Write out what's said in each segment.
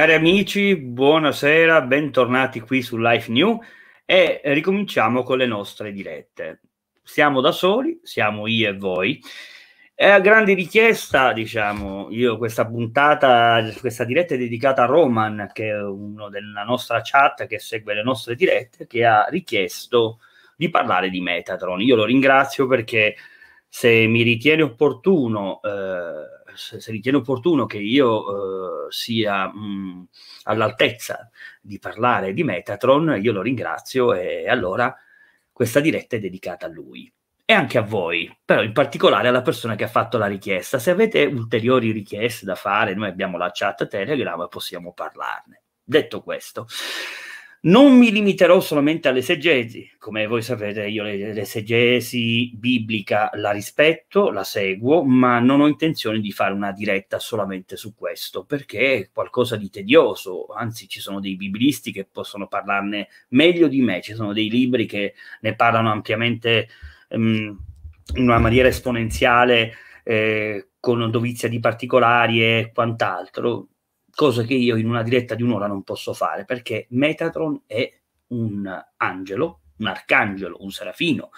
Cari amici, buonasera, bentornati qui su Life New e ricominciamo con le nostre dirette. Siamo da soli, siamo io e voi. E a grande richiesta, diciamo, io questa puntata, questa diretta è dedicata a Roman, che è uno della nostra chat che segue le nostre dirette, che ha richiesto di parlare di Metatron. Io lo ringrazio perché se mi ritiene opportuno... Eh, se, se ritiene opportuno che io eh, sia mh, mm, all'altezza di parlare di Metatron, io lo ringrazio e allora questa diretta è dedicata a lui e anche a voi, però in particolare alla persona che ha fatto la richiesta. Se avete ulteriori richieste da fare, noi abbiamo la chat Telegram e possiamo parlarne. Detto questo, non mi limiterò solamente all'esegesi, come voi sapete io l'esegesi biblica la rispetto, la seguo, ma non ho intenzione di fare una diretta solamente su questo, perché è qualcosa di tedioso, anzi ci sono dei biblisti che possono parlarne meglio di me, ci sono dei libri che ne parlano ampiamente um, in una maniera esponenziale, eh, con dovizia di particolari e quant'altro cosa che io in una diretta di un'ora non posso fare perché Metatron è un angelo, un arcangelo, un serafino,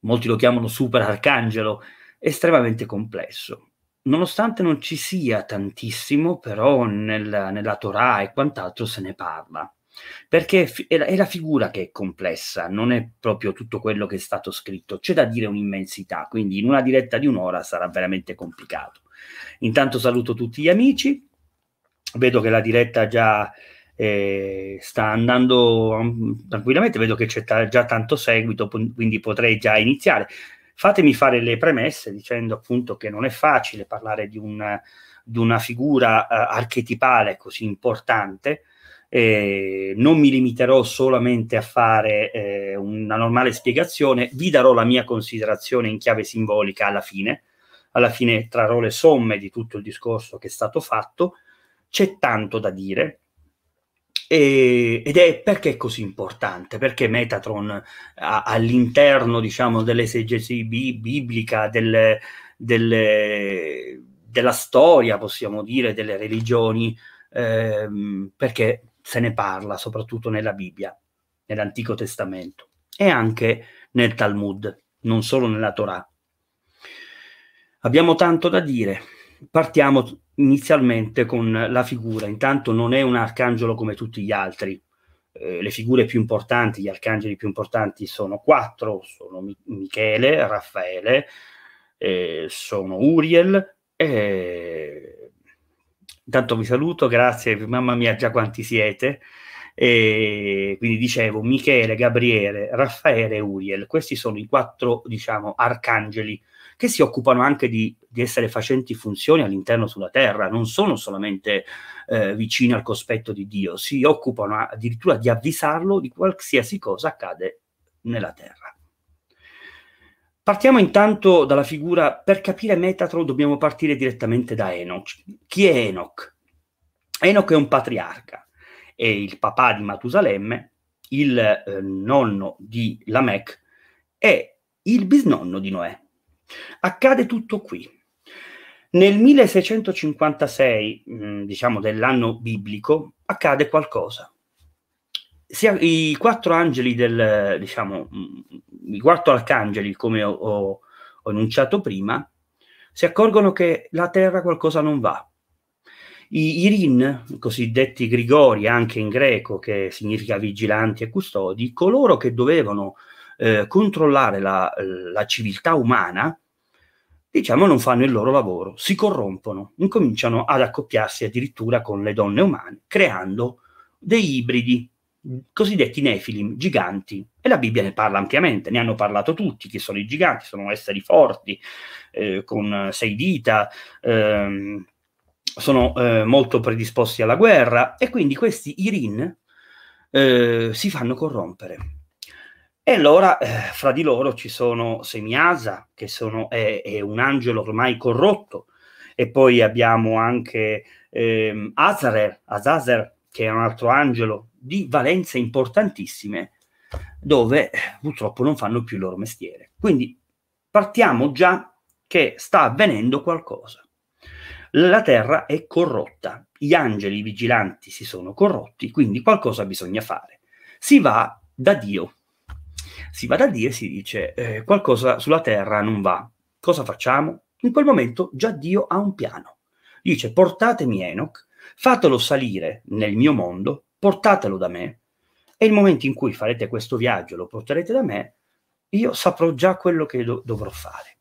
molti lo chiamano super arcangelo, estremamente complesso. Nonostante non ci sia tantissimo, però nel, nella Torah e quant'altro se ne parla, perché è la, è la figura che è complessa, non è proprio tutto quello che è stato scritto, c'è da dire un'immensità, quindi in una diretta di un'ora sarà veramente complicato. Intanto saluto tutti gli amici, vedo che la diretta già eh, sta andando tranquillamente, vedo che c'è ta- già tanto seguito, quindi potrei già iniziare. Fatemi fare le premesse dicendo appunto che non è facile parlare di, un, di una figura uh, archetipale così importante. Eh, non mi limiterò solamente a fare eh, una normale spiegazione, vi darò la mia considerazione in chiave simbolica alla fine, alla fine trarrò le somme di tutto il discorso che è stato fatto c'è tanto da dire e, ed è perché è così importante, perché Metatron a, all'interno diciamo, dell'esegesi biblica, delle, delle, della storia, possiamo dire, delle religioni, ehm, perché se ne parla soprattutto nella Bibbia, nell'Antico Testamento e anche nel Talmud, non solo nella Torah. Abbiamo tanto da dire, partiamo inizialmente con la figura. Intanto non è un arcangelo come tutti gli altri. Eh, le figure più importanti, gli arcangeli più importanti sono quattro, sono Mi- Michele, Raffaele, eh, sono Uriel. Eh... Intanto vi saluto, grazie, mamma mia già quanti siete. E quindi dicevo Michele, Gabriele, Raffaele e Uriel, questi sono i quattro diciamo arcangeli che si occupano anche di, di essere facenti funzioni all'interno sulla terra, non sono solamente eh, vicini al cospetto di Dio, si occupano addirittura di avvisarlo di qualsiasi cosa accade nella terra. Partiamo intanto dalla figura, per capire Metatron dobbiamo partire direttamente da Enoch. Chi è Enoch? Enoch è un patriarca, è il papà di Matusalemme, il eh, nonno di Lamech e il bisnonno di Noè. Accade tutto qui. Nel 1656, mm, diciamo dell'anno biblico, accade qualcosa. I quattro angeli del, diciamo, mm, i quattro arcangeli, come ho, ho, enunciato prima, si accorgono che la terra qualcosa non va. I, I Rin, cosiddetti Grigori anche in greco, che significa vigilanti e custodi, coloro che dovevano eh, controllare la, la civiltà umana, diciamo, non fanno il loro lavoro, si corrompono, incominciano ad accoppiarsi addirittura con le donne umane, creando dei ibridi, mm. cosiddetti nefilim, giganti. E la Bibbia ne parla ampiamente, ne hanno parlato tutti, che sono i giganti, sono esseri forti, eh, con sei dita, ehm, sono eh, molto predisposti alla guerra, e quindi questi Irin eh, si fanno corrompere e allora eh, fra di loro ci sono Semiasa, che sono, è, è, un angelo ormai corrotto, e poi abbiamo anche ehm, Azarel, Azazer, che è un altro angelo di valenze importantissime, dove eh, purtroppo non fanno più il loro mestiere. Quindi partiamo già che sta avvenendo qualcosa. La terra è corrotta, gli angeli vigilanti si sono corrotti, quindi qualcosa bisogna fare. Si va da Dio, si va da Dio e si dice eh, qualcosa sulla terra non va. Cosa facciamo? In quel momento già Dio ha un piano. Dice portatemi Enoch, fatelo salire nel mio mondo, portatelo da me e il momento in cui farete questo viaggio, lo porterete da me, io saprò già quello che do- dovrò fare.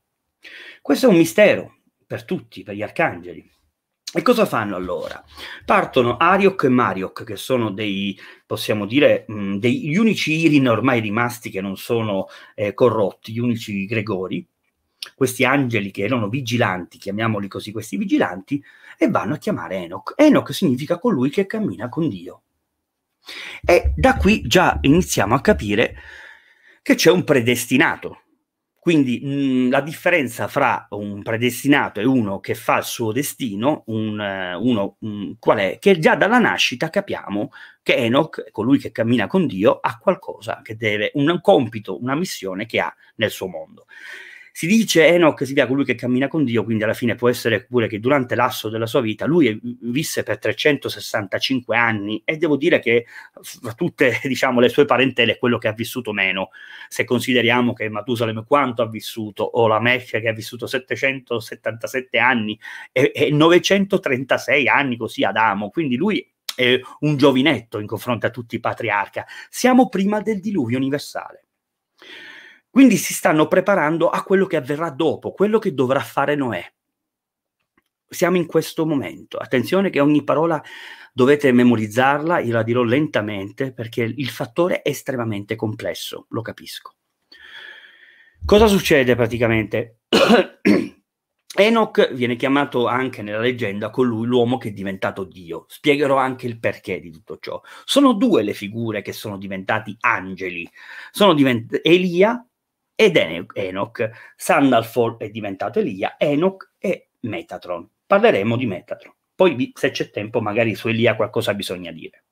Questo è un mistero per tutti, per gli arcangeli, e cosa fanno allora? Partono Ariok e Mariok, che sono dei, possiamo dire, mh, mm, degli unici Irin ormai rimasti che non sono eh, corrotti, gli unici Gregori, questi angeli che erano vigilanti, chiamiamoli così questi vigilanti, e vanno a chiamare Enoch. Enoch significa colui che cammina con Dio. E da qui già iniziamo a capire che c'è un predestinato quindi mh, mhmm, la differenza fra un predestinato e uno che fa il suo destino, un, eh, uno mh, mhmm, qual è? Che già dalla nascita capiamo che Enoch, colui che cammina con Dio, ha qualcosa che deve, un compito, una missione che ha nel suo mondo. Si dice Enoch si via colui che cammina con Dio, quindi alla fine può essere pure che durante l'asso della sua vita lui visse per 365 anni e devo dire che fra tutte diciamo, le sue parentele è quello che ha vissuto meno, se consideriamo che Matusalem quanto ha vissuto o la Mecca che ha vissuto 777 anni e, e 936 anni così Adamo, quindi lui è un giovinetto in confronto a tutti i patriarca. Siamo prima del diluvio universale. Quindi si stanno preparando a quello che avverrà dopo, quello che dovrà fare Noè. Siamo in questo momento. Attenzione che ogni parola dovete memorizzarla, io la dirò lentamente perché il fattore è estremamente complesso, lo capisco. Cosa succede praticamente? Enoch viene chiamato anche nella leggenda colui l'uomo che è diventato Dio. Spiegherò anche il perché di tutto ciò. Sono due le figure che sono diventati angeli. Sono divent- Elia ed Enoch. Sandalfall è diventato Elia, Enoch è Metatron. Parleremo di Metatron. Poi, se c'è tempo, magari su Elia qualcosa bisogna dire.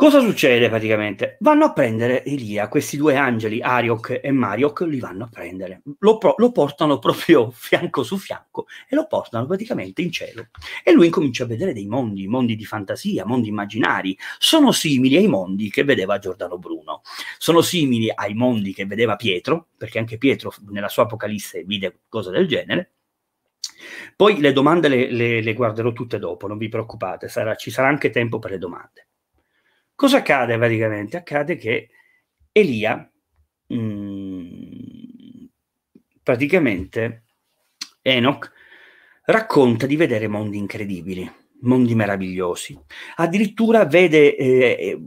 Cosa succede praticamente? Vanno a prendere Elia, questi due angeli, Ariok e Mariok, li vanno a prendere. Lo, pro- lo, portano proprio fianco su fianco e lo portano praticamente in cielo. E lui incomincia a vedere dei mondi, mondi di fantasia, mondi immaginari. Sono simili ai mondi che vedeva Giordano Bruno. Sono simili ai mondi che vedeva Pietro, perché anche Pietro nella sua Apocalisse vide cose del genere. Poi le domande le, le, le guarderò tutte dopo, non vi preoccupate, sarà, ci sarà anche tempo per le domande. Cosa accade praticamente? Accade che Elia mh, mm, praticamente Enoch racconta di vedere mondi incredibili, mondi meravigliosi. Addirittura vede eh, eh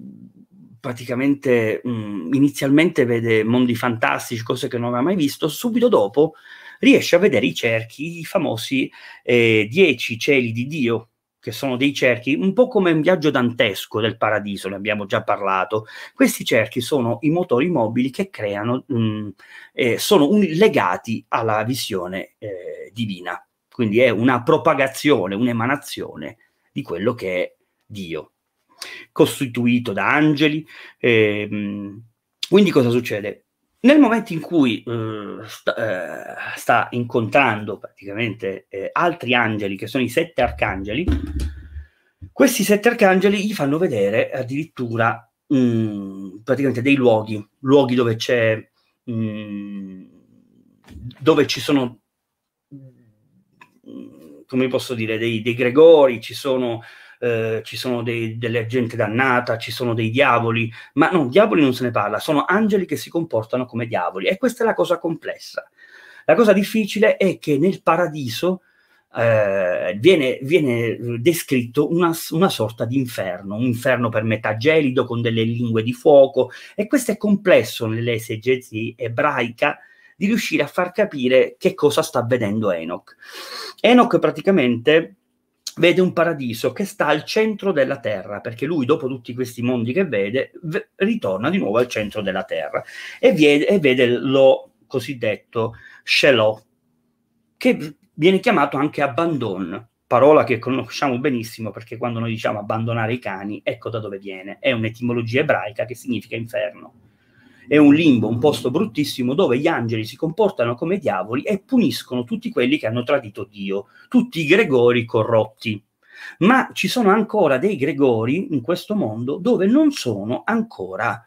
praticamente mh, mm, inizialmente vede mondi fantastici, cose che non aveva mai visto, subito dopo riesce a vedere i cerchi, i famosi eh, dieci cieli di Dio, che sono dei cerchi, un po' come un viaggio dantesco del paradiso, ne abbiamo già parlato. Questi cerchi sono i motori mobili che creano, mh, mm, eh, sono un, legati alla visione eh, divina. Quindi è una propagazione, un'emanazione di quello che è Dio, costituito da angeli. Eh, quindi cosa succede? Nel momento in cui eh, sta, eh, sta, incontrando praticamente eh, altri angeli, che sono i sette arcangeli, questi sette arcangeli gli fanno vedere addirittura mh, mm, praticamente dei luoghi, luoghi dove c'è, mh, mm, dove ci sono, come posso dire, dei, dei gregori, ci sono eh, ci sono dei, delle gente dannata, ci sono dei diavoli, ma no, diavoli non se ne parla, sono angeli che si comportano come diavoli e questa è la cosa complessa. La cosa difficile è che nel paradiso eh, viene, viene, descritto una, una sorta di inferno, un inferno per metà gelido con delle lingue di fuoco e questo è complesso nell'esegesi ebraica di riuscire a far capire che cosa sta vedendo Enoch. Enoch praticamente vede un paradiso che sta al centro della terra, perché lui dopo tutti questi mondi che vede, v- ritorna di nuovo al centro della terra e vede, e vede lo cosiddetto Shelò, che viene chiamato anche Abandon, parola che conosciamo benissimo perché quando noi diciamo abbandonare i cani, ecco da dove viene, è un'etimologia ebraica che significa inferno. È un limbo, un posto bruttissimo dove gli angeli si comportano come diavoli e puniscono tutti quelli che hanno tradito Dio, tutti i gregori corrotti. Ma ci sono ancora dei gregori in questo mondo dove non sono ancora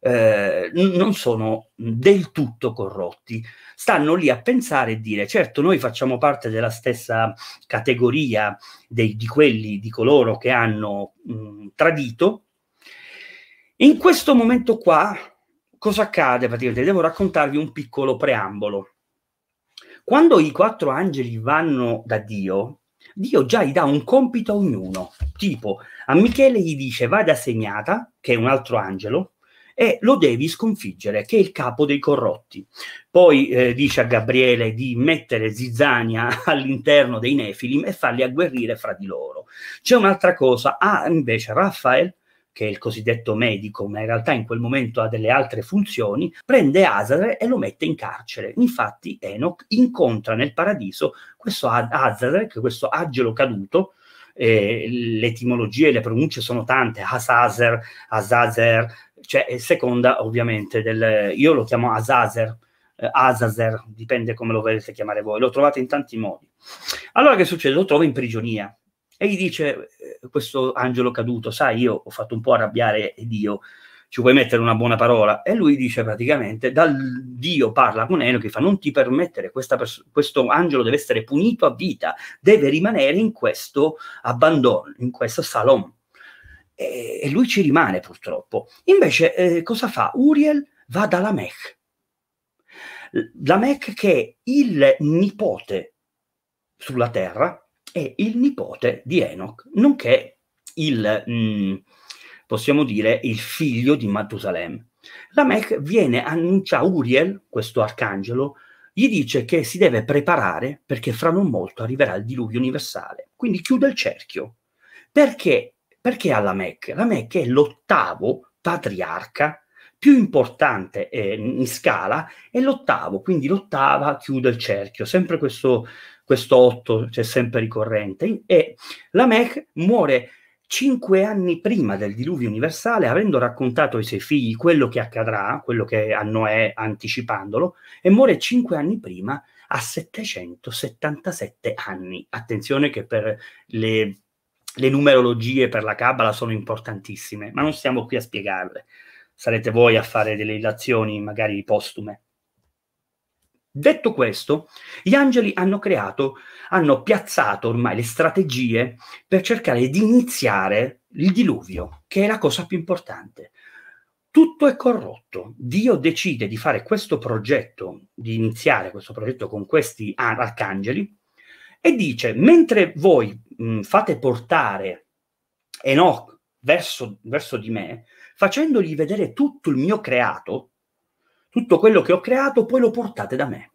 eh, non sono del tutto corrotti. Stanno lì a pensare e dire, certo, noi facciamo parte della stessa categoria dei, di quelli, di coloro che hanno mh, tradito. In questo momento qua cosa accade praticamente? Devo raccontarvi un piccolo preambolo. Quando i quattro angeli vanno da Dio, Dio già gli dà un compito a ognuno. Tipo, a Michele gli dice vai da Segnata, che è un altro angelo, e lo devi sconfiggere, che è il capo dei corrotti. Poi eh, dice a Gabriele di mettere zizzania all'interno dei Nefilim e farli agguerrire fra di loro. C'è un'altra cosa, a ah, invece Raffaele che è il cosiddetto medico, ma in realtà in quel momento ha delle altre funzioni, prende Azare e lo mette in carcere. Infatti Enoch incontra nel paradiso questo Azare, che è questo angelo caduto, eh, le etimologie e le pronunce sono tante, Hasazer, Azazer, cioè seconda ovviamente del... Io lo chiamo Azazer, eh, Azazer, dipende come lo volete chiamare voi, lo trovate in tanti modi. Allora che succede? Lo trova in prigionia e gli dice eh, questo angelo caduto, sai, io ho fatto un po' arrabbiare Dio, ci vuoi mettere una buona parola? E lui dice praticamente, dal Dio parla con Enoch che fa non ti permettere, pers- questo angelo deve essere punito a vita, deve rimanere in questo abbandono, in questo salon. E, e lui ci rimane purtroppo. Invece eh, cosa fa? Uriel va da Lamech. Lamech che è il nipote sulla terra è il nipote di Enoch, nonché il, mh, mm, possiamo dire, il figlio di Matusalem. Lamech viene annuncia a Uriel, questo arcangelo, gli dice che si deve preparare perché fra non molto arriverà il diluvio universale. Quindi chiude il cerchio. Perché? Perché a Lamech? Lamech è l'ottavo patriarca più importante eh, in scala è l'ottavo, quindi l'ottava chiude il cerchio, sempre questo questo 8 c'è sempre ricorrente, e Lamech muore cinque anni prima del diluvio universale, avendo raccontato ai suoi figli quello che accadrà, quello che a Noè anticipandolo, e muore cinque anni prima a 777 anni. Attenzione che per le, le numerologie per la Cabala sono importantissime, ma non stiamo qui a spiegarle. Sarete voi a fare delle illazioni magari postume. Detto questo, gli angeli hanno creato, hanno piazzato ormai le strategie per cercare di iniziare il diluvio, che è la cosa più importante. Tutto è corrotto. Dio decide di fare questo progetto, di iniziare questo progetto con questi arcangeli e dice, mentre voi mh, fate portare Enoch verso, verso di me, facendogli vedere tutto il mio creato, tutto quello che ho creato poi lo portate da me.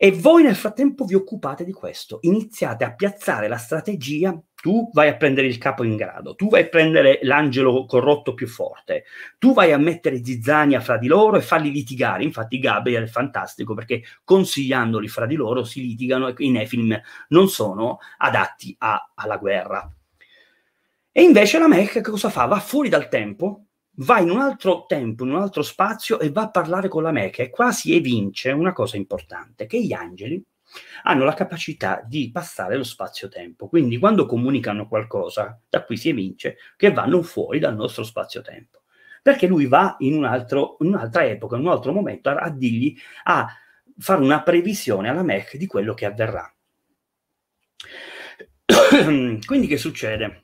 E voi nel frattempo vi occupate di questo, iniziate a piazzare la strategia, tu vai a prendere il capo in grado, tu vai a prendere l'angelo corrotto più forte, tu vai a mettere zizzania fra di loro e farli litigare, infatti Gabriel è fantastico perché consigliandoli fra di loro si litigano e i Nephilim non sono adatti a, alla guerra. E invece la Mech cosa fa? Va fuori dal tempo, va in un altro tempo, in un altro spazio e va a parlare con la Meca e qua si evince una cosa importante, che gli angeli hanno la capacità di passare lo spazio-tempo, quindi quando comunicano qualcosa, da qui si evince che vanno fuori dal nostro spazio-tempo, perché lui va in, un altro, in un'altra epoca, in un altro momento a, a dirgli, a fare una previsione alla Mech di quello che avverrà. quindi che succede?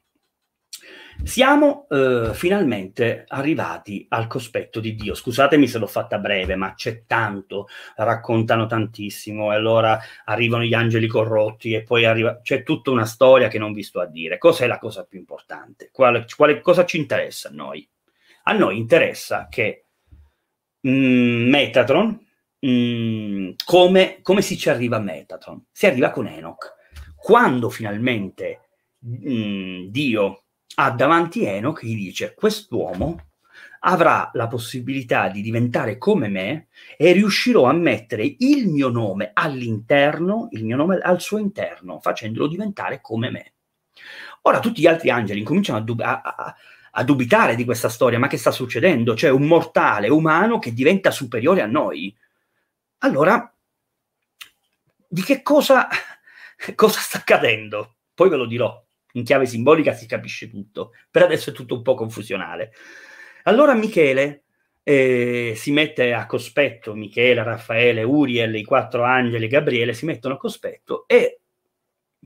Siamo eh, finalmente arrivati al cospetto di Dio. Scusatemi se l'ho fatta breve, ma c'è tanto, raccontano tantissimo, e allora arrivano gli angeli corrotti e poi arriva... c'è tutta una storia che non vi sto a dire. Cos'è la cosa più importante? Quale, quale cosa ci interessa a noi? A noi interessa che mh, mm, Metatron, mh, mm, come, come si ci arriva a Metatron? Si arriva con Enoch. Quando finalmente mh, mm, Dio ha davanti Eno che gli dice quest'uomo avrà la possibilità di diventare come me e riuscirò a mettere il mio nome all'interno, il mio nome al suo interno, facendolo diventare come me. Ora tutti gli altri angeli incominciano a, dub- a, a, a dubitare di questa storia, ma che sta succedendo? C'è un mortale umano che diventa superiore a noi. Allora, di che cosa, cosa sta accadendo? Poi ve lo dirò in chiave simbolica si capisce tutto, per adesso è tutto un po' confusionale. Allora Michele eh, si mette a cospetto, Michele, Raffaele, Uriel, i quattro angeli, Gabriele si mettono a cospetto e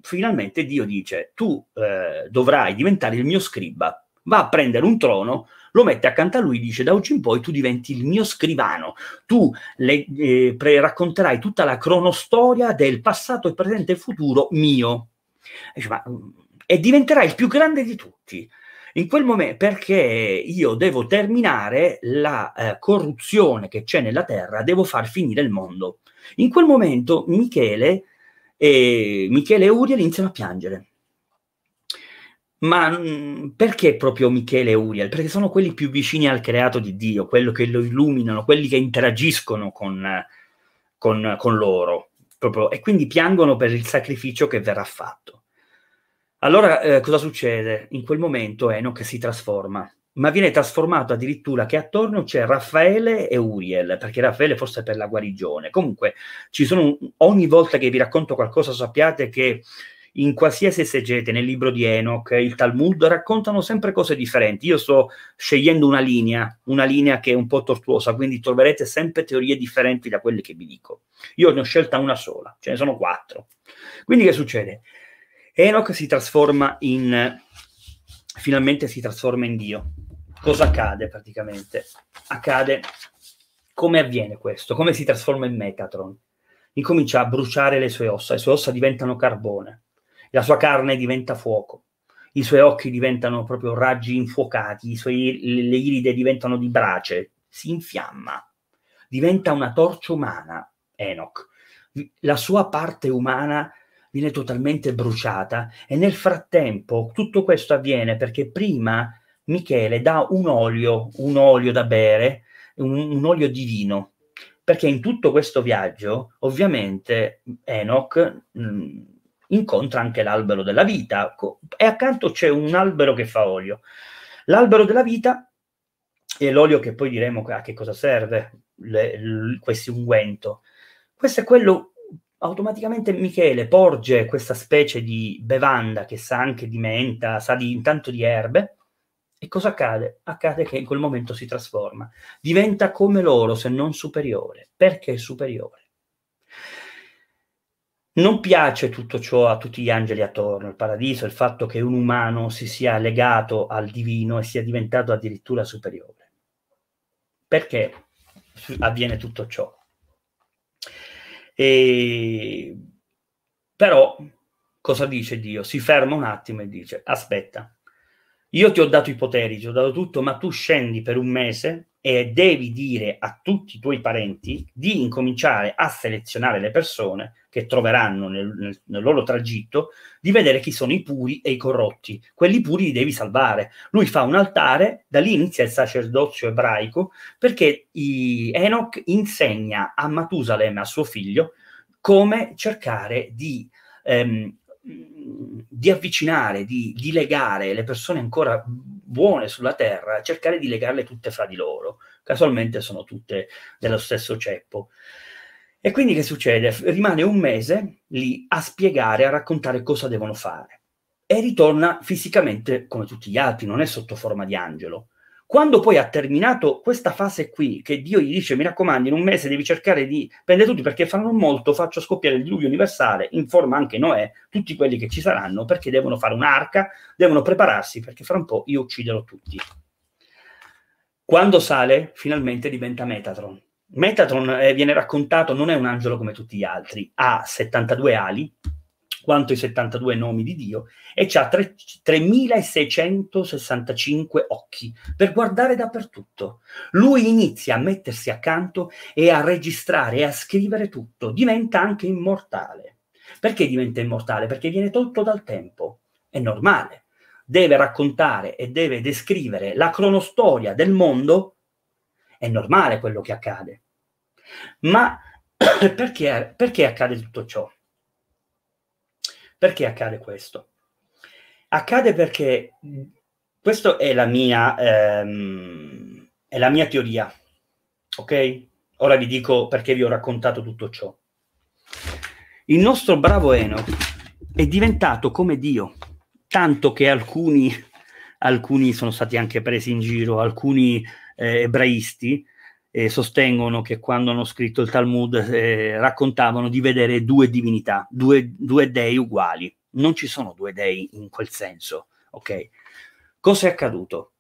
finalmente Dio dice tu eh, dovrai diventare il mio scriba, va a prendere un trono, lo mette accanto a lui, dice da oggi in poi tu diventi il mio scrivano, tu le, eh, racconterai tutta la cronostoria del passato, il presente e il futuro mio. E dice, ma mm, e diventerai il più grande di tutti. In quel momento, perché io devo terminare la eh, corruzione che c'è nella terra, devo far finire il mondo. In quel momento Michele e, Michele e Uriel iniziano a piangere. Ma mh, mm, perché proprio Michele e Uriel? Perché sono quelli più vicini al creato di Dio, quelli che lo illuminano, quelli che interagiscono con, con, con loro. Proprio, e quindi piangono per il sacrificio che verrà fatto. Allora eh, cosa succede? In quel momento Enoch si trasforma, ma viene trasformato addirittura che attorno c'è Raffaele e Uriel, perché Raffaele forse per la guarigione. Comunque ci sono ogni volta che vi racconto qualcosa sappiate che in qualsiasi esegete, nel libro di Enoch, il Talmud, raccontano sempre cose differenti. Io sto scegliendo una linea, una linea che è un po' tortuosa, quindi troverete sempre teorie differenti da quelle che vi dico. Io ne ho scelta una sola, ce ne sono quattro. Quindi che succede? Enoch si trasforma in finalmente si trasforma in Dio. Cosa accade praticamente? Accade come avviene questo? Come si trasforma in Metatron? Incomincia a bruciare le sue ossa, le sue ossa diventano carbone, la sua carne diventa fuoco, i suoi occhi diventano proprio raggi infuocati, suoi, le iride diventano di brace, si infiamma, diventa una torcia umana Enoch. La sua parte umana viene totalmente bruciata e nel frattempo tutto questo avviene perché prima Michele dà un olio, un olio da bere, un, un olio di vino, perché in tutto questo viaggio ovviamente Enoch mh, mm, incontra anche l'albero della vita e accanto c'è un albero che fa olio. L'albero della vita è l'olio che poi diremo a che cosa serve, le, le, questo unguento. Questo è quello automaticamente Michele porge questa specie di bevanda che sa anche di menta, sa di intanto di erbe. E cosa accade? Accade che in quel momento si trasforma, diventa come loro se non superiore, perché superiore. Non piace tutto ciò a tutti gli angeli attorno, il paradiso, il fatto che un umano si sia legato al divino e sia diventato addirittura superiore. Perché avviene tutto ciò? E... Però cosa dice Dio? Si ferma un attimo e dice, aspetta, io ti ho dato i poteri, ti ho dato tutto, ma tu scendi per un mese eh, devi dire a tutti i tuoi parenti di incominciare a selezionare le persone che troveranno nel, nel, nel, loro tragitto, di vedere chi sono i puri e i corrotti. Quelli puri li devi salvare. Lui fa un altare, da lì inizia il sacerdozio ebraico, perché i, Enoch insegna a Matusalem, a suo figlio, come cercare di ehm, di avvicinare, di, di, legare le persone ancora buone sulla terra, cercare di legarle tutte fra di loro. Casualmente sono tutte dello stesso ceppo. E quindi che succede? Rimane un mese lì a spiegare, a raccontare cosa devono fare. E ritorna fisicamente come tutti gli altri, non è sotto forma di angelo. Quando poi ha terminato questa fase qui, che Dio gli dice, mi raccomando, in un mese devi cercare di prendere tutti, perché faranno molto faccio scoppiare il diluvio universale, informa anche Noè, tutti quelli che ci saranno, perché devono fare un'arca, devono prepararsi, perché fra un po' io ucciderò tutti. Quando sale, finalmente diventa Metatron. Metatron eh, viene raccontato, non è un angelo come tutti gli altri, ha 72 ali, quanto i 72 nomi di Dio, e ha 3665 occhi per guardare dappertutto. Lui inizia a mettersi accanto e a registrare e a scrivere tutto, diventa anche immortale. Perché diventa immortale? Perché viene tolto dal tempo. È normale. Deve raccontare e deve descrivere la cronostoria del mondo. È normale quello che accade. Ma perché, perché accade tutto ciò? Perché accade questo? Accade perché questa è la mia, ehm, è la mia teoria, ok? Ora vi dico perché vi ho raccontato tutto ciò. Il nostro bravo Enoch è diventato come Dio, tanto che alcuni, alcuni sono stati anche presi in giro, alcuni eh, ebraisti eh, sostengono che quando hanno scritto il Talmud eh, raccontavano di vedere due divinità, due, due dei uguali. Non ci sono due dei in quel senso, ok? Cosa è accaduto?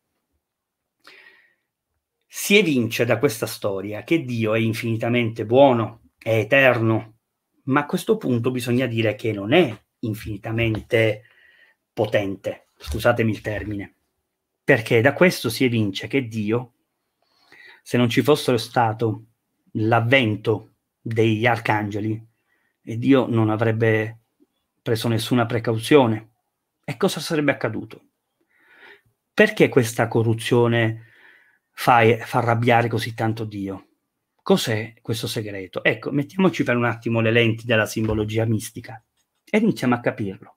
Si evince da questa storia che Dio è infinitamente buono, è eterno, ma a questo punto bisogna dire che non è infinitamente potente, scusatemi il termine, perché da questo si evince che Dio se non ci fossero stato l'avvento degli arcangeli, e Dio non avrebbe preso nessuna precauzione. E cosa sarebbe accaduto? Perché questa corruzione fa, fa arrabbiare così tanto Dio? Cos'è questo segreto? Ecco, mettiamoci per un attimo le lenti della simbologia mistica e iniziamo a capirlo.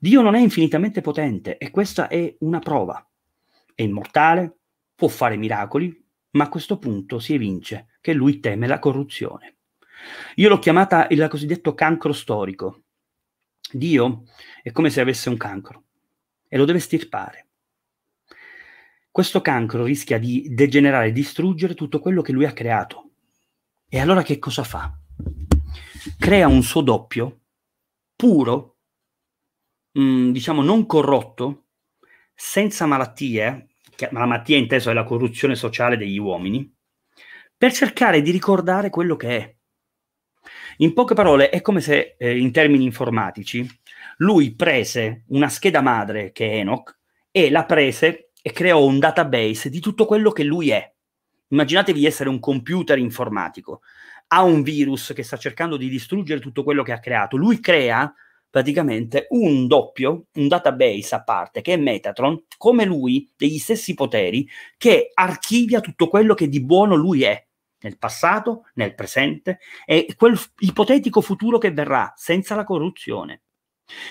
Dio non è infinitamente potente e questa è una prova. È immortale, può fare miracoli, ma a questo punto si evince che lui teme la corruzione. Io l'ho chiamata il cosiddetto cancro storico. Dio è come se avesse un cancro e lo deve stirpare. Questo cancro rischia di degenerare e distruggere tutto quello che lui ha creato. E allora che cosa fa? Crea un suo doppio puro, mh, mm, diciamo non corrotto, senza malattie, che la malattia è inteso è la corruzione sociale degli uomini, per cercare di ricordare quello che è. In poche parole, è come se, eh, in termini informatici, lui prese una scheda madre che è Enoch e la prese e creò un database di tutto quello che lui è. Immaginatevi di essere un computer informatico. Ha un virus che sta cercando di distruggere tutto quello che ha creato. Lui crea praticamente un doppio, un database a parte che è Metatron, come lui, degli stessi poteri, che archivia tutto quello che di buono lui è nel passato, nel presente e quel f- ipotetico futuro che verrà senza la corruzione.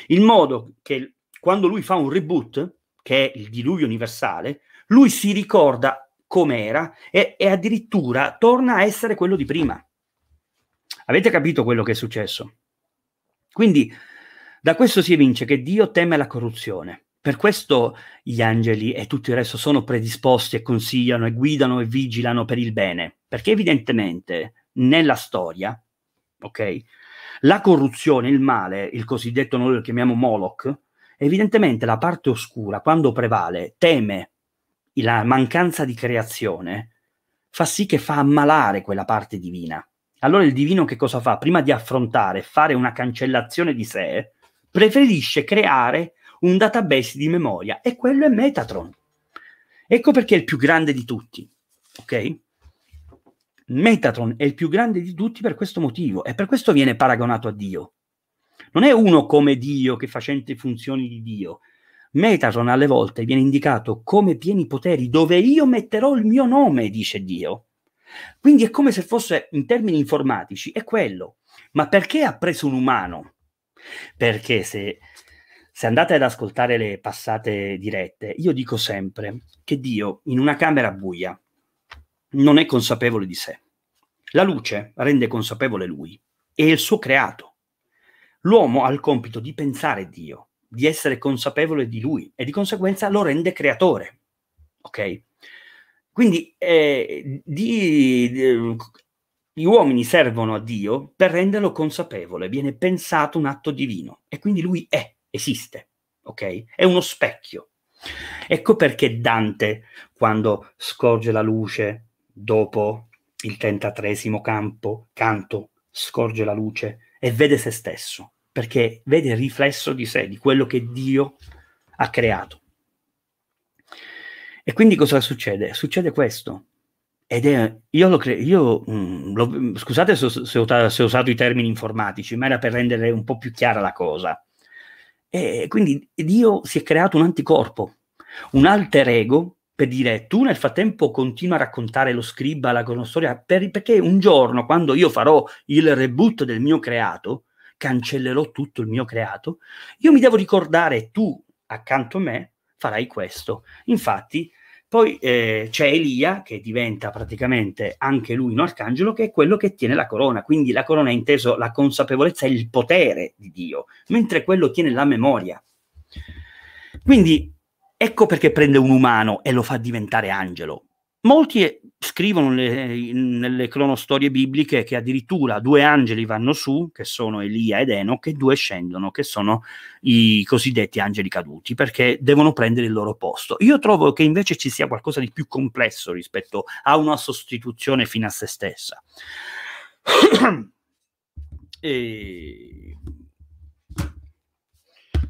In modo che quando lui fa un reboot, che è il diluvio universale, lui si ricorda com'era e, e addirittura torna a essere quello di prima. Avete capito quello che è successo? Quindi da questo si evince che Dio teme la corruzione. Per questo gli angeli e tutto il resto sono predisposti e consigliano e guidano e vigilano per il bene, perché evidentemente nella storia, ok, la corruzione, il male, il cosiddetto noi lo chiamiamo Moloch, evidentemente la parte oscura, quando prevale, teme la mancanza di creazione, fa sì che fa ammalare quella parte divina. Allora il divino che cosa fa? Prima di affrontare, fare una cancellazione di sé, preferisce creare un database di memoria e quello è Metatron. Ecco perché è il più grande di tutti, ok? Metatron è il più grande di tutti per questo motivo e per questo viene paragonato a Dio. Non è uno come Dio che facente funzioni di Dio. Metatron alle volte viene indicato come pieni poteri dove io metterò il mio nome, dice Dio. Quindi è come se fosse in termini informatici, è quello. Ma perché ha preso un umano? Perché se, se andate ad ascoltare le passate dirette, io dico sempre che Dio in una camera buia non è consapevole di sé. La luce rende consapevole lui e il suo creato. L'uomo ha il compito di pensare Dio, di essere consapevole di lui e di conseguenza lo rende creatore. Ok? Quindi eh, di, di, gli uomini servono a Dio per renderlo consapevole, viene pensato un atto divino e quindi lui è, esiste, ok? È uno specchio. Ecco perché Dante, quando scorge la luce dopo il trentatresimo campo, canto, scorge la luce e vede se stesso, perché vede il riflesso di sé, di quello che Dio ha creato. E quindi cosa succede? Succede questo. Ed è, io, lo cre- io mh, mm, lo, mm, scusate se, se, ho, se, ho, usato i termini informatici, ma era per rendere un po' più chiara la cosa. E quindi Dio si è creato un anticorpo, un alter ego per dire tu nel frattempo continua a raccontare lo scriba, la cronostoria, per, perché un giorno quando io farò il reboot del mio creato, cancellerò tutto il mio creato, io mi devo ricordare tu accanto a me farai questo. Infatti poi eh, c'è Elia che diventa praticamente anche lui un arcangelo che è quello che tiene la corona, quindi la corona è inteso la consapevolezza e il potere di Dio, mentre quello tiene la memoria. Quindi ecco perché prende un umano e lo fa diventare angelo. Molti scrivono le, nelle cronostorie bibliche che addirittura due angeli vanno su, che sono Elia ed Enoch, e due scendono, che sono i cosiddetti angeli caduti, perché devono prendere il loro posto. Io trovo che invece ci sia qualcosa di più complesso rispetto a una sostituzione fino a se stessa. e...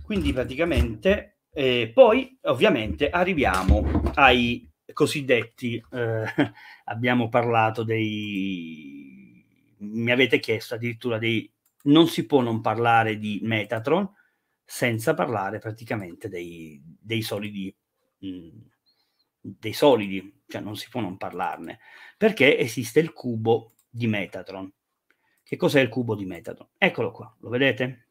Quindi praticamente, eh, poi ovviamente arriviamo ai cosiddetti, eh, abbiamo parlato dei, mi avete chiesto addirittura dei, non si può non parlare di Metatron senza parlare praticamente dei, dei solidi, mh, mm, dei solidi, cioè non si può non parlarne, perché esiste il cubo di Metatron. Che cos'è il cubo di Metatron? Eccolo qua, lo vedete?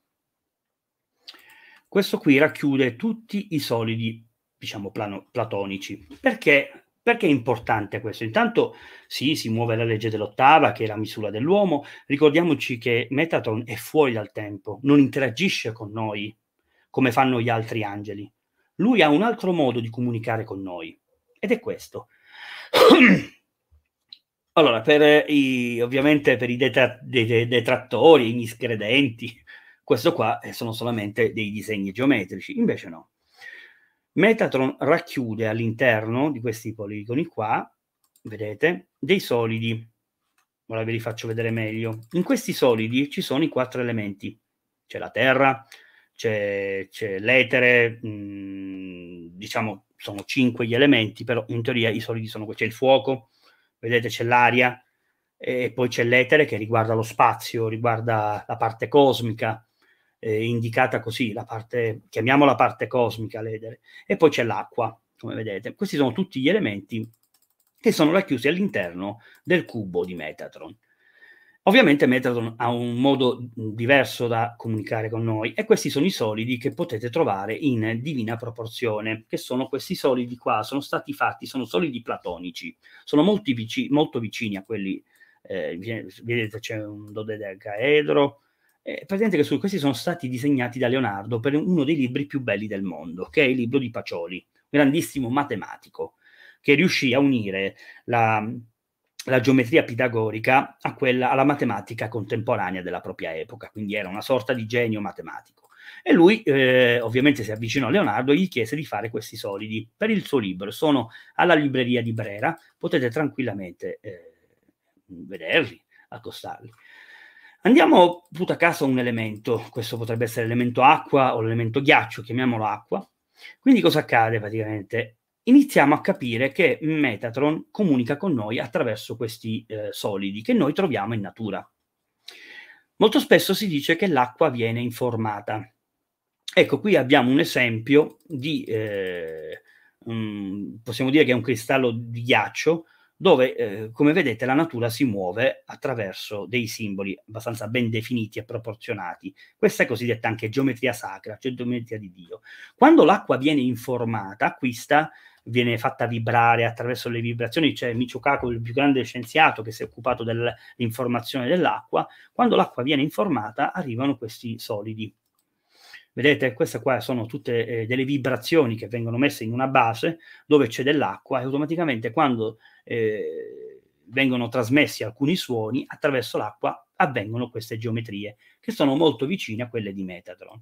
Questo qui racchiude tutti i solidi diciamo, plano, platonici. Perché, perché è importante questo? Intanto sì, si muove la legge dell'ottava, che è la misura dell'uomo. Ricordiamoci che Metatron è fuori dal tempo, non interagisce con noi come fanno gli altri angeli. Lui ha un altro modo di comunicare con noi, ed è questo. Allora, per i, ovviamente per i detrattori, gli scredenti, questo qua eh, sono solamente dei disegni geometrici, invece no. Metatron racchiude all'interno di questi poligoni qua, vedete, dei solidi. Ora ve li faccio vedere meglio. In questi solidi ci sono i quattro elementi. C'è la Terra, c'è, c'è l'etere, mh, mm, diciamo sono cinque gli elementi, però in teoria i solidi sono c'è il fuoco, vedete c'è l'aria, e poi c'è l'etere che riguarda lo spazio, riguarda la parte cosmica, eh, indicata così, la parte, chiamiamola parte cosmica l'edere, e poi c'è l'acqua, come vedete. Questi sono tutti gli elementi che sono racchiusi all'interno del cubo di Metatron. Ovviamente Metatron ha un modo diverso da comunicare con noi e questi sono i solidi che potete trovare in divina proporzione, che sono questi solidi qua, sono stati fatti, sono solidi platonici, sono vici, molto vicini a quelli, eh, vedete c'è un dodecaedro, eh, praticamente che questi sono stati disegnati da Leonardo per uno dei libri più belli del mondo, che è il libro di Pacioli, grandissimo matematico, che riuscì a unire la, la geometria pitagorica quella, alla matematica contemporanea della propria epoca, quindi era una sorta di genio matematico. E lui eh, ovviamente si avvicinò a Leonardo e gli chiese di fare questi solidi per il suo libro. Sono alla libreria di Brera, potete tranquillamente eh, vederli, accostarli. Andiamo tutto a caso a un elemento, questo potrebbe essere l'elemento acqua o l'elemento ghiaccio, chiamiamolo acqua. Quindi cosa accade praticamente? Iniziamo a capire che Metatron comunica con noi attraverso questi eh, solidi che noi troviamo in natura. Molto spesso si dice che l'acqua viene informata. Ecco, qui abbiamo un esempio di, eh, um, possiamo dire che è un cristallo di ghiaccio dove, eh, come vedete, la natura si muove attraverso dei simboli abbastanza ben definiti e proporzionati. Questa è cosiddetta anche geometria sacra, cioè geometria di Dio. Quando l'acqua viene informata, acquista, viene fatta vibrare attraverso le vibrazioni, c'è cioè Michio Kaku, il più grande scienziato che si è occupato dell'informazione dell'acqua, quando l'acqua viene informata arrivano questi solidi Vedete, queste qua sono tutte eh, delle vibrazioni che vengono messe in una base dove c'è dell'acqua e automaticamente quando eh, vengono trasmessi alcuni suoni attraverso l'acqua avvengono queste geometrie che sono molto vicine a quelle di Metatron.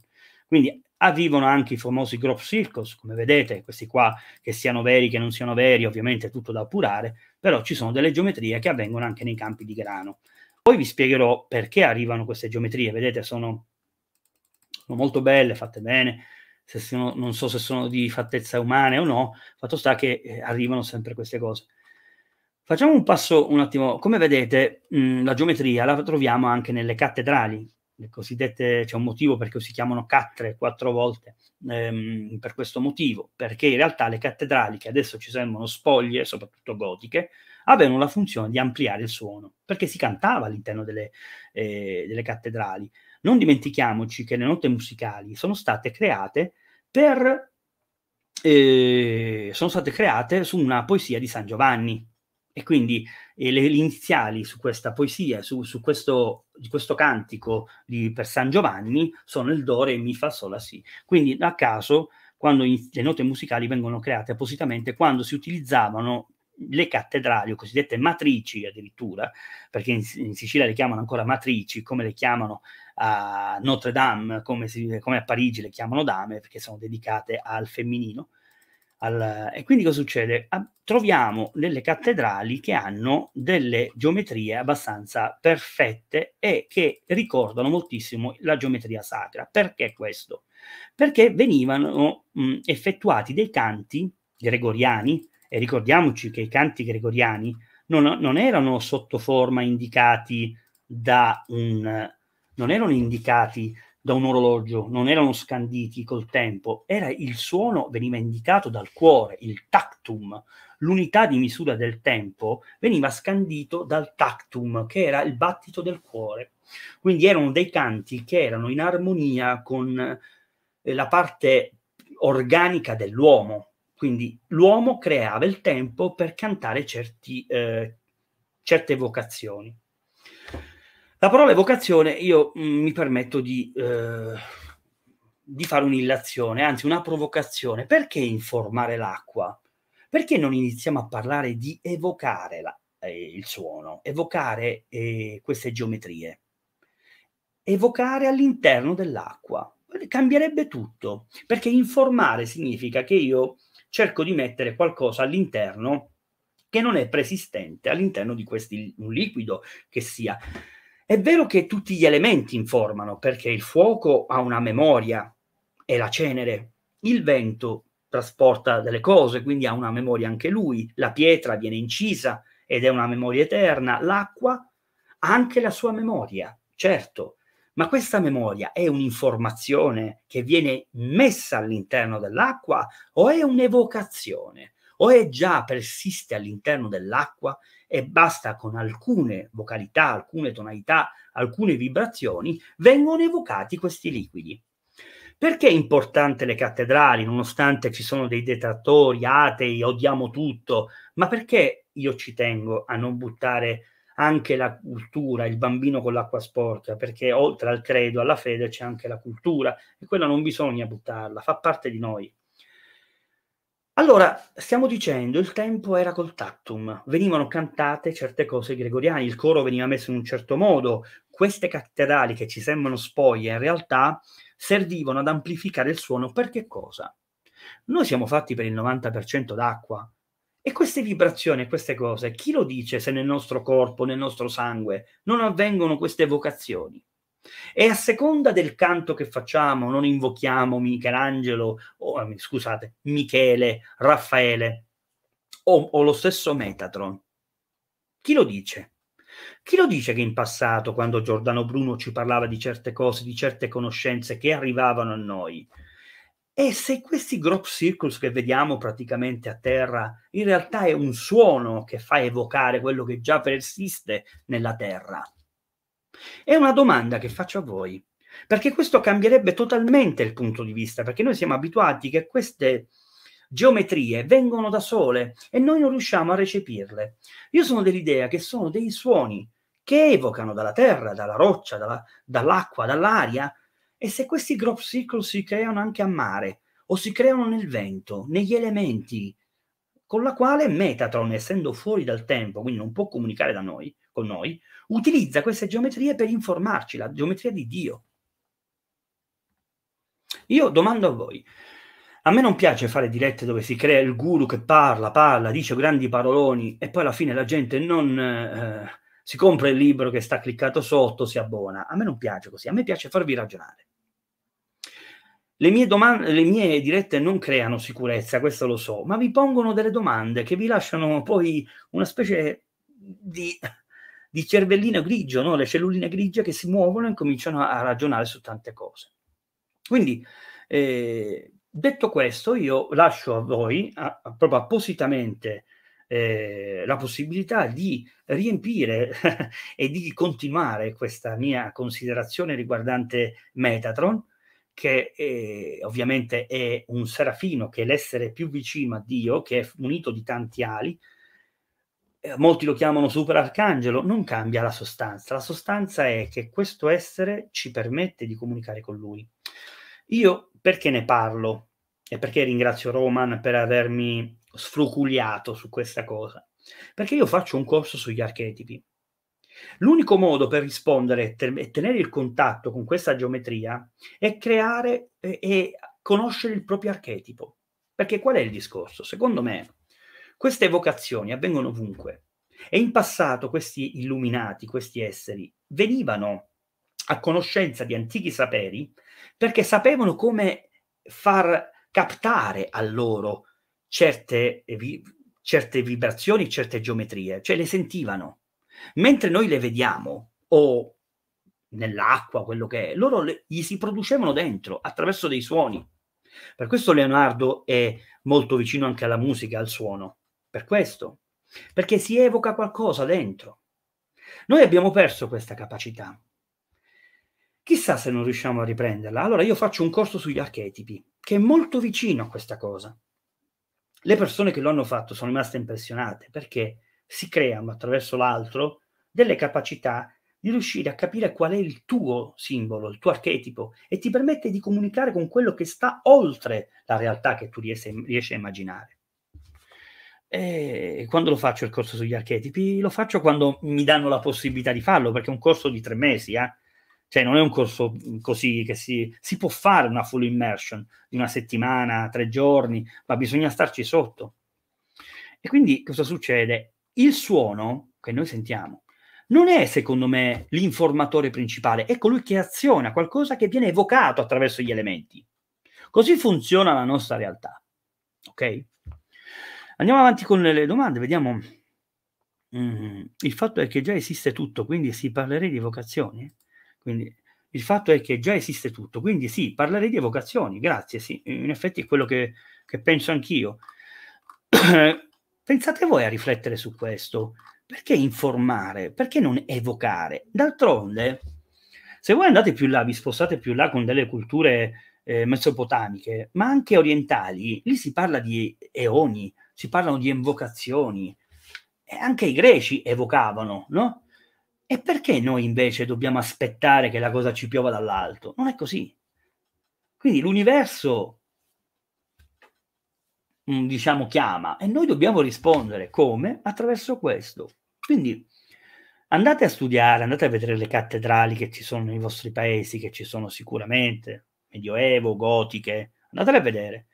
Quindi avvivono anche i famosi crop circles, come vedete, questi qua che siano veri, che non siano veri, ovviamente è tutto da appurare, però ci sono delle geometrie che avvengono anche nei campi di grano. Poi vi spiegherò perché arrivano queste geometrie, vedete, sono sono molto belle, fatte bene, sono, non so se sono di fattezza umane o no, fatto sta che eh, arrivano sempre queste cose. Facciamo un passo un attimo, come vedete mh, mm, la geometria la troviamo anche nelle cattedrali, le cosiddette, c'è un motivo perché si chiamano cattre quattro volte ehm, per questo motivo, perché in realtà le cattedrali che adesso ci sembrano spoglie, soprattutto gotiche, avevano la funzione di ampliare il suono, perché si cantava all'interno delle, eh, delle cattedrali. Non dimentichiamoci che le note musicali sono state create per eh, sono state create su una poesia di San Giovanni. E quindi eh, le, iniziali su questa poesia, su, su questo, questo, cantico di, per San Giovanni, sono il Do, Re, Mi, Fa, Sol, La, Si. Quindi a caso, quando in, le note musicali vengono create appositamente, quando si utilizzavano le cattedrali, o cosiddette matrici addirittura, perché in, in, Sicilia le chiamano ancora matrici, come le chiamano a Notre Dame, come, si, come a Parigi le chiamano dame, perché sono dedicate al femminino. Al, e quindi cosa succede? A, troviamo delle cattedrali che hanno delle geometrie abbastanza perfette e che ricordano moltissimo la geometria sacra. Perché questo? Perché venivano mh, effettuati dei canti gregoriani, e ricordiamoci che i canti gregoriani non, non erano sotto forma indicati da un, non erano indicati da un orologio, non erano scanditi col tempo, era il suono veniva indicato dal cuore, il tactum, l'unità di misura del tempo veniva scandito dal tactum, che era il battito del cuore. Quindi erano dei canti che erano in armonia con eh, la parte organica dell'uomo, quindi l'uomo creava il tempo per cantare certi, eh, certe vocazioni. La parola evocazione io mh, mm, mi permetto di, eh, di fare un'illazione, anzi una provocazione. Perché informare l'acqua? Perché non iniziamo a parlare di evocare la, eh, il suono, evocare eh, queste geometrie, evocare all'interno dell'acqua? Cambierebbe tutto, perché informare significa che io cerco di mettere qualcosa all'interno che non è preesistente all'interno di questi, un liquido che sia. È vero che tutti gli elementi informano, perché il fuoco ha una memoria, è la cenere, il vento trasporta delle cose, quindi ha una memoria anche lui, la pietra viene incisa ed è una memoria eterna, l'acqua ha anche la sua memoria, certo, ma questa memoria è un'informazione che viene messa all'interno dell'acqua o è un'evocazione o è già persiste all'interno dell'acqua e basta con alcune vocalità, alcune tonalità, alcune vibrazioni vengono evocati questi liquidi. Perché è importante le cattedrali, nonostante ci sono dei detrattori, atei, odiamo tutto, ma perché io ci tengo a non buttare anche la cultura, il bambino con l'acqua sporca, perché oltre al credo, alla fede c'è anche la cultura e quella non bisogna buttarla, fa parte di noi. Allora, stiamo dicendo, il tempo era col tactum, venivano cantate certe cose gregoriane, il coro veniva messo in un certo modo, queste cattedrali che ci sembrano spoglie in realtà servivano ad amplificare il suono per che cosa? Noi siamo fatti per il 90% d'acqua, e queste vibrazioni, queste cose, chi lo dice se nel nostro corpo, nel nostro sangue, non avvengono queste vocazioni? E a seconda del canto che facciamo, non invochiamo Michelangelo, o, eh, scusate, Michele, Raffaele, o, o lo stesso Metatron. Chi lo dice? Chi lo dice che in passato, quando Giordano Bruno ci parlava di certe cose, di certe conoscenze che arrivavano a noi, e se questi grop circles che vediamo praticamente a terra in realtà è un suono che fa evocare quello che già persiste nella terra? È una domanda che faccio a voi, perché questo cambierebbe totalmente il punto di vista, perché noi siamo abituati che queste geometrie vengono da sole e noi non riusciamo a recepirle. Io sono dell'idea che sono dei suoni che evocano dalla terra, dalla roccia, dalla, dall'acqua, dall'aria, e se questi crop circle si creano anche a mare o si creano nel vento, negli elementi, con la quale Metatron, essendo fuori dal tempo, quindi non può comunicare da noi, con noi, utilizza queste geometrie per informarci, la geometria di Dio. Io domando a voi, a me non piace fare dirette dove si crea il guru che parla, parla, dice grandi paroloni e poi alla fine la gente non... Eh, si compra il libro che sta cliccato sotto, si abbona. A me non piace così, a me piace farvi ragionare. Le mie, domande, le mie dirette non creano sicurezza, questo lo so, ma vi pongono delle domande che vi lasciano poi una specie di, di cervellino grigio, no? le celluline grigie che si muovono e cominciano a ragionare su tante cose. Quindi, eh, detto questo, io lascio a voi, a, a, proprio appositamente, eh, la possibilità di riempire e di continuare questa mia considerazione riguardante Metatron, che è, eh, ovviamente è un serafino, che è l'essere più vicino a Dio, che è munito di tanti ali. Eh, molti lo chiamano superarcangelo, non cambia la sostanza. La sostanza è che questo essere ci permette di comunicare con lui. Io perché ne parlo e perché ringrazio Roman per avermi sfruculiato su questa cosa, perché io faccio un corso sugli archetipi. L'unico modo per rispondere e tenere il contatto con questa geometria è creare e conoscere il proprio archetipo. Perché qual è il discorso? Secondo me, queste evocazioni avvengono ovunque. E in passato questi illuminati, questi esseri, venivano a conoscenza di antichi saperi perché sapevano come far captare a loro certe, vi, certe vibrazioni, certe geometrie, cioè le sentivano. Mentre noi le vediamo o nell'acqua, quello che è, loro le, gli si producevano dentro attraverso dei suoni. Per questo Leonardo è molto vicino anche alla musica, al suono. Per questo, perché si evoca qualcosa dentro. Noi abbiamo perso questa capacità. Chissà se non riusciamo a riprenderla. Allora io faccio un corso sugli archetipi, che è molto vicino a questa cosa. Le persone che lo hanno fatto sono rimaste impressionate perché si creano attraverso l'altro delle capacità di riuscire a capire qual è il tuo simbolo, il tuo archetipo e ti permette di comunicare con quello che sta oltre la realtà che tu riesci, riesci a immaginare. E eh, quando lo faccio il corso sugli archetipi? Lo faccio quando mi danno la possibilità di farlo, perché è un corso di tre mesi, eh? Cioè non è un corso così che si, si può fare una full immersion di una settimana, tre giorni, ma bisogna starci sotto. E quindi cosa succede? Il suono che noi sentiamo non è, secondo me, l'informatore principale, è colui che aziona qualcosa che viene evocato attraverso gli elementi. Così funziona la nostra realtà. Ok? Andiamo avanti con le domande, vediamo. Mm, il fatto è che già esiste tutto, quindi si parlerei di vocazioni. Quindi il fatto è che già esiste tutto. Quindi sì, parlare di evocazioni, grazie, sì, in effetti è quello che, che penso anch'io. Pensate voi a riflettere su questo. Perché informare? Perché non evocare? D'altronde, se voi andate più là, vi spostate più là con delle culture eh, mesopotamiche, ma anche orientali, lì si parla di eoni, si parlano di invocazioni. E anche i greci evocavano, no? E perché noi invece dobbiamo aspettare che la cosa ci piova dall'alto? Non è così. Quindi l'universo, mm, diciamo, chiama e noi dobbiamo rispondere. Come? Attraverso questo. Quindi andate a studiare, andate a vedere le cattedrali che ci sono nei vostri paesi, che ci sono sicuramente, medioevo, gotiche, andatele a vedere.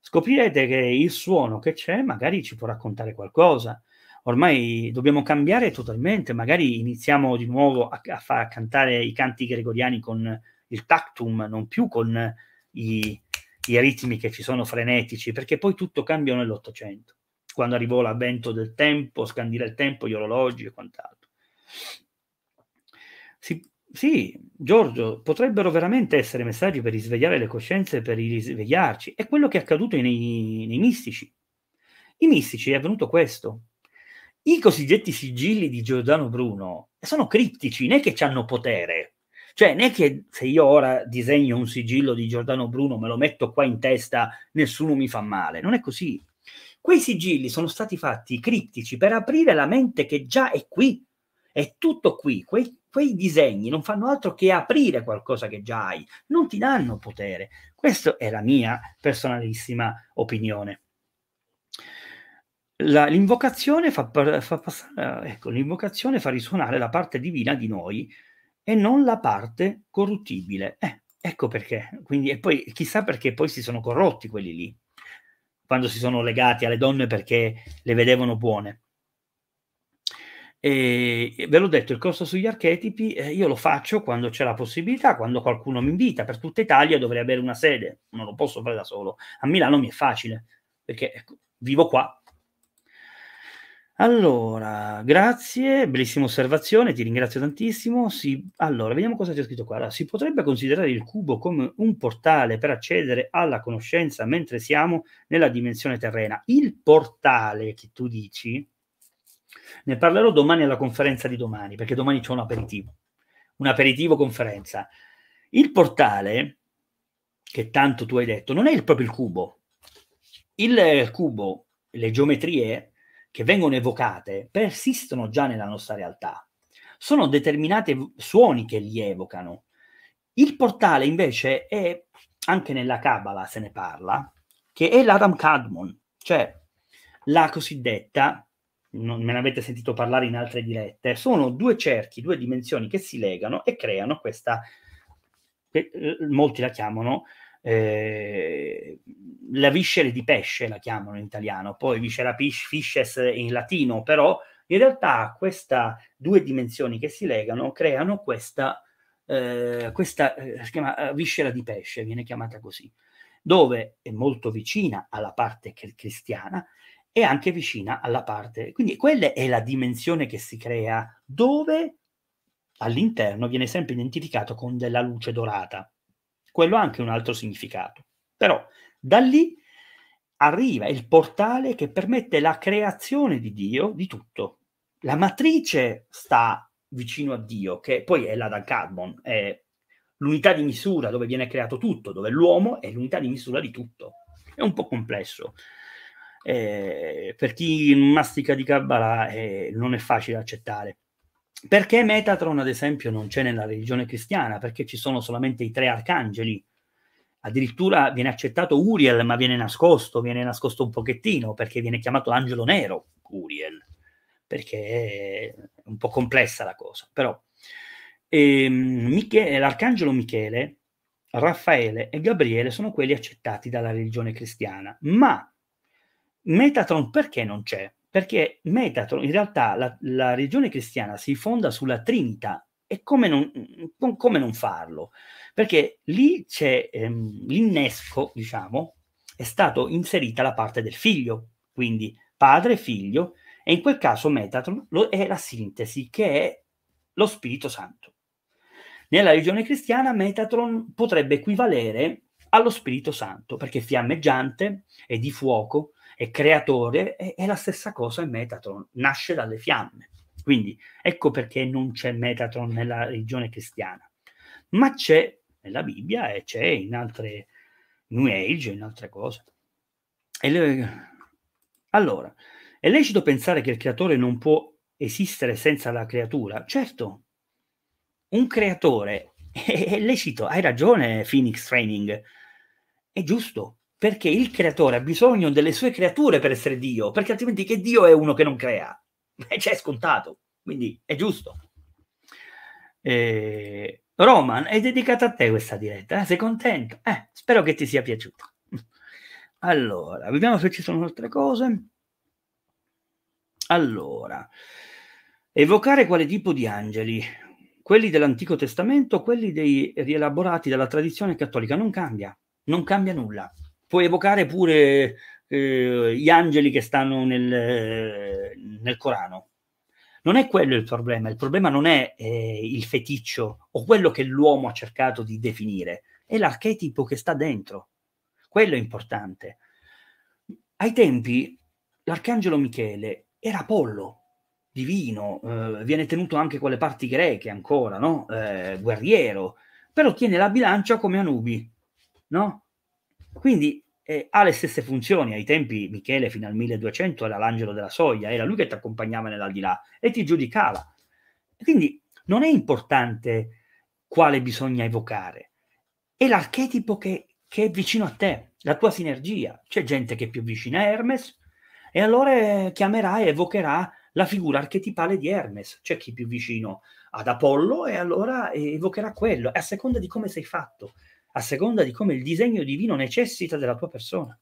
Scoprirete che il suono che c'è magari ci può raccontare qualcosa, ormai dobbiamo cambiare totalmente, magari iniziamo di nuovo a, a far cantare i canti gregoriani con il tactum, non più con i, i ritmi che ci sono frenetici, perché poi tutto cambia nell'Ottocento, quando arrivò l'avvento del tempo, scandire il tempo, gli orologi e quant'altro. Si, sì, Giorgio, potrebbero veramente essere messaggi per risvegliare le coscienze, per risvegliarci. È quello che è accaduto nei, nei mistici. I mistici è avvenuto questo i cosiddetti sigilli di Giordano Bruno sono criptici, né che hanno potere. Cioè, né che se io ora disegno un sigillo di Giordano Bruno, me lo metto qua in testa, nessuno mi fa male. Non è così. Quei sigilli sono stati fatti criptici per aprire la mente che già è qui, è tutto qui. Quei, quei disegni non fanno altro che aprire qualcosa che già hai, non ti danno potere. Questa è la mia personalissima opinione. La, l'invocazione, fa, fa passare, eh, ecco, l'invocazione fa risuonare la parte divina di noi e non la parte corruttibile. Eh, ecco perché. Quindi, e poi chissà perché poi si sono corrotti quelli lì, quando si sono legati alle donne perché le vedevano buone. E, ve l'ho detto, il corso sugli archetipi eh, io lo faccio quando c'è la possibilità, quando qualcuno mi invita. Per tutta Italia dovrei avere una sede, non lo posso fare da solo. A Milano mi è facile, perché ecco, vivo qua, allora, grazie, bellissima osservazione, ti ringrazio tantissimo. Si, allora, vediamo cosa c'è scritto qua. Allora, si potrebbe considerare il cubo come un portale per accedere alla conoscenza mentre siamo nella dimensione terrena. Il portale che tu dici, ne parlerò domani alla conferenza di domani, perché domani c'è un aperitivo, un aperitivo conferenza. Il portale, che tanto tu hai detto, non è il proprio il cubo. Il eh, cubo, le geometrie che vengono evocate persistono già nella nostra realtà. Sono determinati suoni che li evocano. Il portale invece è, anche nella Kabbalah se ne parla, che è l'Adam Kadmon, cioè la cosiddetta, non me ne avete sentito parlare in altre dirette, sono due cerchi, due dimensioni che si legano e creano questa, eh, molti la chiamano eh, la viscere di pesce la chiamano in italiano, poi viscera fisces in latino, però in realtà queste due dimensioni che si legano creano questa, eh, questa eh, si chiama eh, viscera di pesce, viene chiamata così, dove è molto vicina alla parte cristiana e anche vicina alla parte. Quindi quella è la dimensione che si crea dove all'interno viene sempre identificato con della luce dorata quello ha anche un altro significato. Però da lì arriva il portale che permette la creazione di Dio di tutto. La matrice sta vicino a Dio, che poi è l'Adam Carbon, è l'unità di misura dove viene creato tutto, dove l'uomo è l'unità di misura di tutto. È un po' complesso. Eh, per chi mastica di Kabbalah eh, non è facile accettare. Perché Metatron, ad esempio, non c'è nella religione cristiana? Perché ci sono solamente i tre arcangeli? Addirittura viene accettato Uriel, ma viene nascosto, viene nascosto un pochettino, perché viene chiamato angelo nero Uriel, perché è un po' complessa la cosa. Però e, ehm, Michele, l'arcangelo Michele, Raffaele e Gabriele sono quelli accettati dalla religione cristiana, ma Metatron perché non c'è? perché Metatron, in realtà la, la religione cristiana si fonda sulla Trinità e come non, come non farlo? Perché lì c'è ehm, l'innesco, diciamo, è stata inserita la parte del figlio, quindi padre, figlio, e in quel caso Metatron lo, è la sintesi che è lo Spirito Santo. Nella religione cristiana Metatron potrebbe equivalere allo Spirito Santo, perché è fiammeggiante, è di fuoco, e creatore, è, è la stessa cosa in Metatron, nasce dalle fiamme. Quindi ecco perché non c'è Metatron nella religione cristiana, ma c'è nella Bibbia e c'è in altre New Age, in altre cose. E le... Allora, è lecito pensare che il creatore non può esistere senza la creatura? Certo, un creatore è, è lecito, hai ragione Phoenix Training, è giusto, perché il creatore ha bisogno delle sue creature per essere Dio, perché altrimenti che Dio è uno che non crea? Eh, cioè c'è scontato, quindi è giusto. Eh, Roman, è dedicata a te questa diretta, eh? sei contento? Eh, spero che ti sia piaciuto. Allora, vediamo se ci sono altre cose. Allora, evocare quale tipo di angeli? Quelli dell'Antico Testamento, quelli dei, rielaborati dalla tradizione cattolica, non cambia, non cambia nulla puoi evocare pure eh, gli angeli che stanno nel, nel, Corano. Non è quello il problema, il problema non è eh, il feticcio o quello che l'uomo ha cercato di definire, è l'archetipo che sta dentro. Quello è importante. Ai tempi l'arcangelo Michele era Apollo, divino, eh, viene tenuto anche con le parti greche ancora, no? Eh, guerriero, però tiene la bilancia come Anubi, no? Quindi eh, ha le stesse funzioni. Ai tempi Michele fino al 1200 era l'angelo della soglia, era lui che ti accompagnava nell'aldilà e ti giudicava. Quindi non è importante quale bisogna evocare, è l'archetipo che, che è vicino a te, la tua sinergia. C'è gente che è più vicina a Hermes e allora eh, chiamerà e evocherà la figura archetipale di Hermes. C'è chi è più vicino ad Apollo e allora eh, evocherà quello, a seconda di come sei fatto a seconda di come il disegno divino necessita della tua persona.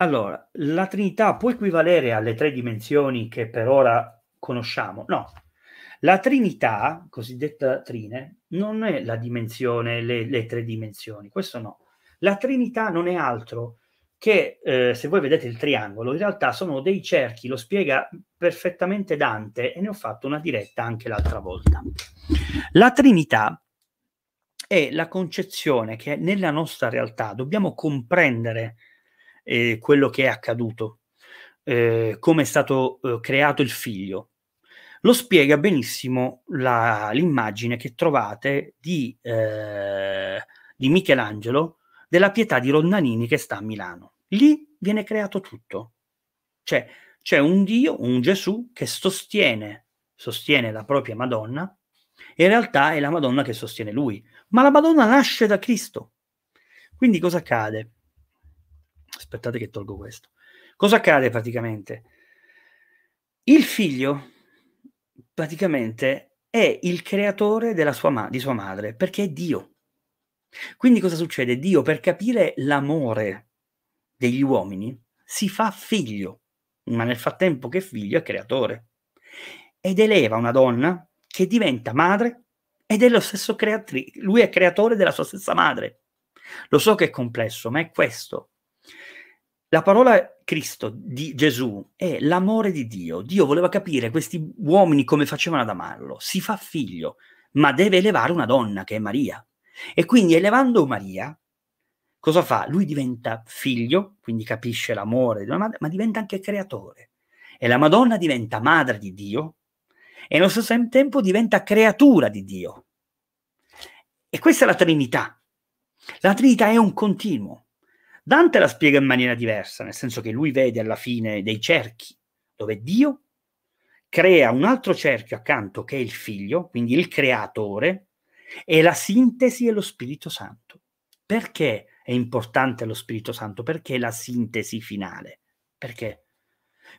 Allora, la Trinità può equivalere alle tre dimensioni che per ora conosciamo? No. La Trinità, cosiddetta Trine, non è la dimensione, le, le tre dimensioni, questo no. La Trinità non è altro che eh, se voi vedete il triangolo, in realtà sono dei cerchi, lo spiega perfettamente Dante e ne ho fatto una diretta anche l'altra volta. La Trinità è la concezione che nella nostra realtà dobbiamo comprendere eh, quello che è accaduto, eh, come è stato eh, creato il figlio. Lo spiega benissimo la, l'immagine che trovate di, eh, di Michelangelo della pietà di Rondanini che sta a Milano. Lì viene creato tutto. Cioè, c'è un Dio, un Gesù che sostiene, sostiene la propria Madonna e in realtà è la Madonna che sostiene lui. Ma la Madonna nasce da Cristo. Quindi cosa accade? Aspettate che tolgo questo. Cosa accade praticamente? Il figlio praticamente è il creatore sua ma- di sua madre perché è Dio. Quindi cosa succede? Dio per capire l'amore degli uomini si fa figlio, ma nel frattempo che figlio è creatore, ed eleva una donna che diventa madre ed è lo stesso creatore, lui è creatore della sua stessa madre. Lo so che è complesso, ma è questo. La parola Cristo di Gesù è l'amore di Dio. Dio voleva capire questi uomini come facevano ad amarlo. Si fa figlio, ma deve elevare una donna che è Maria. E quindi elevando Maria, cosa fa? Lui diventa figlio, quindi capisce l'amore di una madre, ma diventa anche creatore. E la Madonna diventa madre di Dio e allo stesso tempo diventa creatura di Dio. E questa è la Trinità. La Trinità è un continuo. Dante la spiega in maniera diversa, nel senso che lui vede alla fine dei cerchi, dove Dio crea un altro cerchio accanto che è il figlio, quindi il creatore, e la sintesi è lo Spirito Santo. Perché è importante lo Spirito Santo? Perché è la sintesi finale? Perché?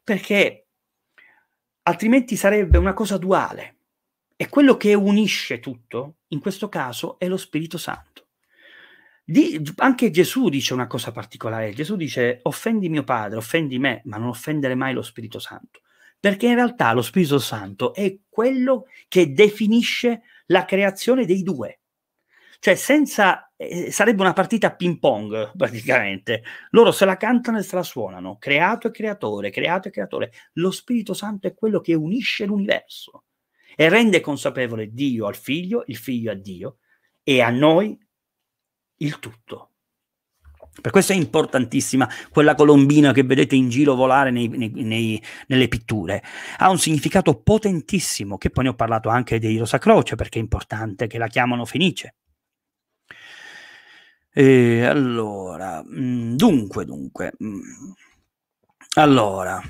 Perché altrimenti sarebbe una cosa duale. E quello che unisce tutto, in questo caso, è lo Spirito Santo. Di, anche Gesù dice una cosa particolare. Gesù dice offendi mio padre, offendi me, ma non offendere mai lo Spirito Santo. Perché in realtà lo Spirito Santo è quello che definisce la creazione dei due. Cioè, senza, eh, sarebbe una partita ping pong praticamente. Loro se la cantano e se la suonano, creato e creatore, creato e creatore. Lo Spirito Santo è quello che unisce l'universo e rende consapevole Dio al figlio, il figlio a Dio e a noi il tutto. Per questo è importantissima quella colombina che vedete in giro volare nei, nei, nei, nelle pitture. Ha un significato potentissimo, che poi ne ho parlato anche dei Rosa Croce, perché è importante, che la chiamano Fenice. E allora, mm, dunque, dunque, mm, allora,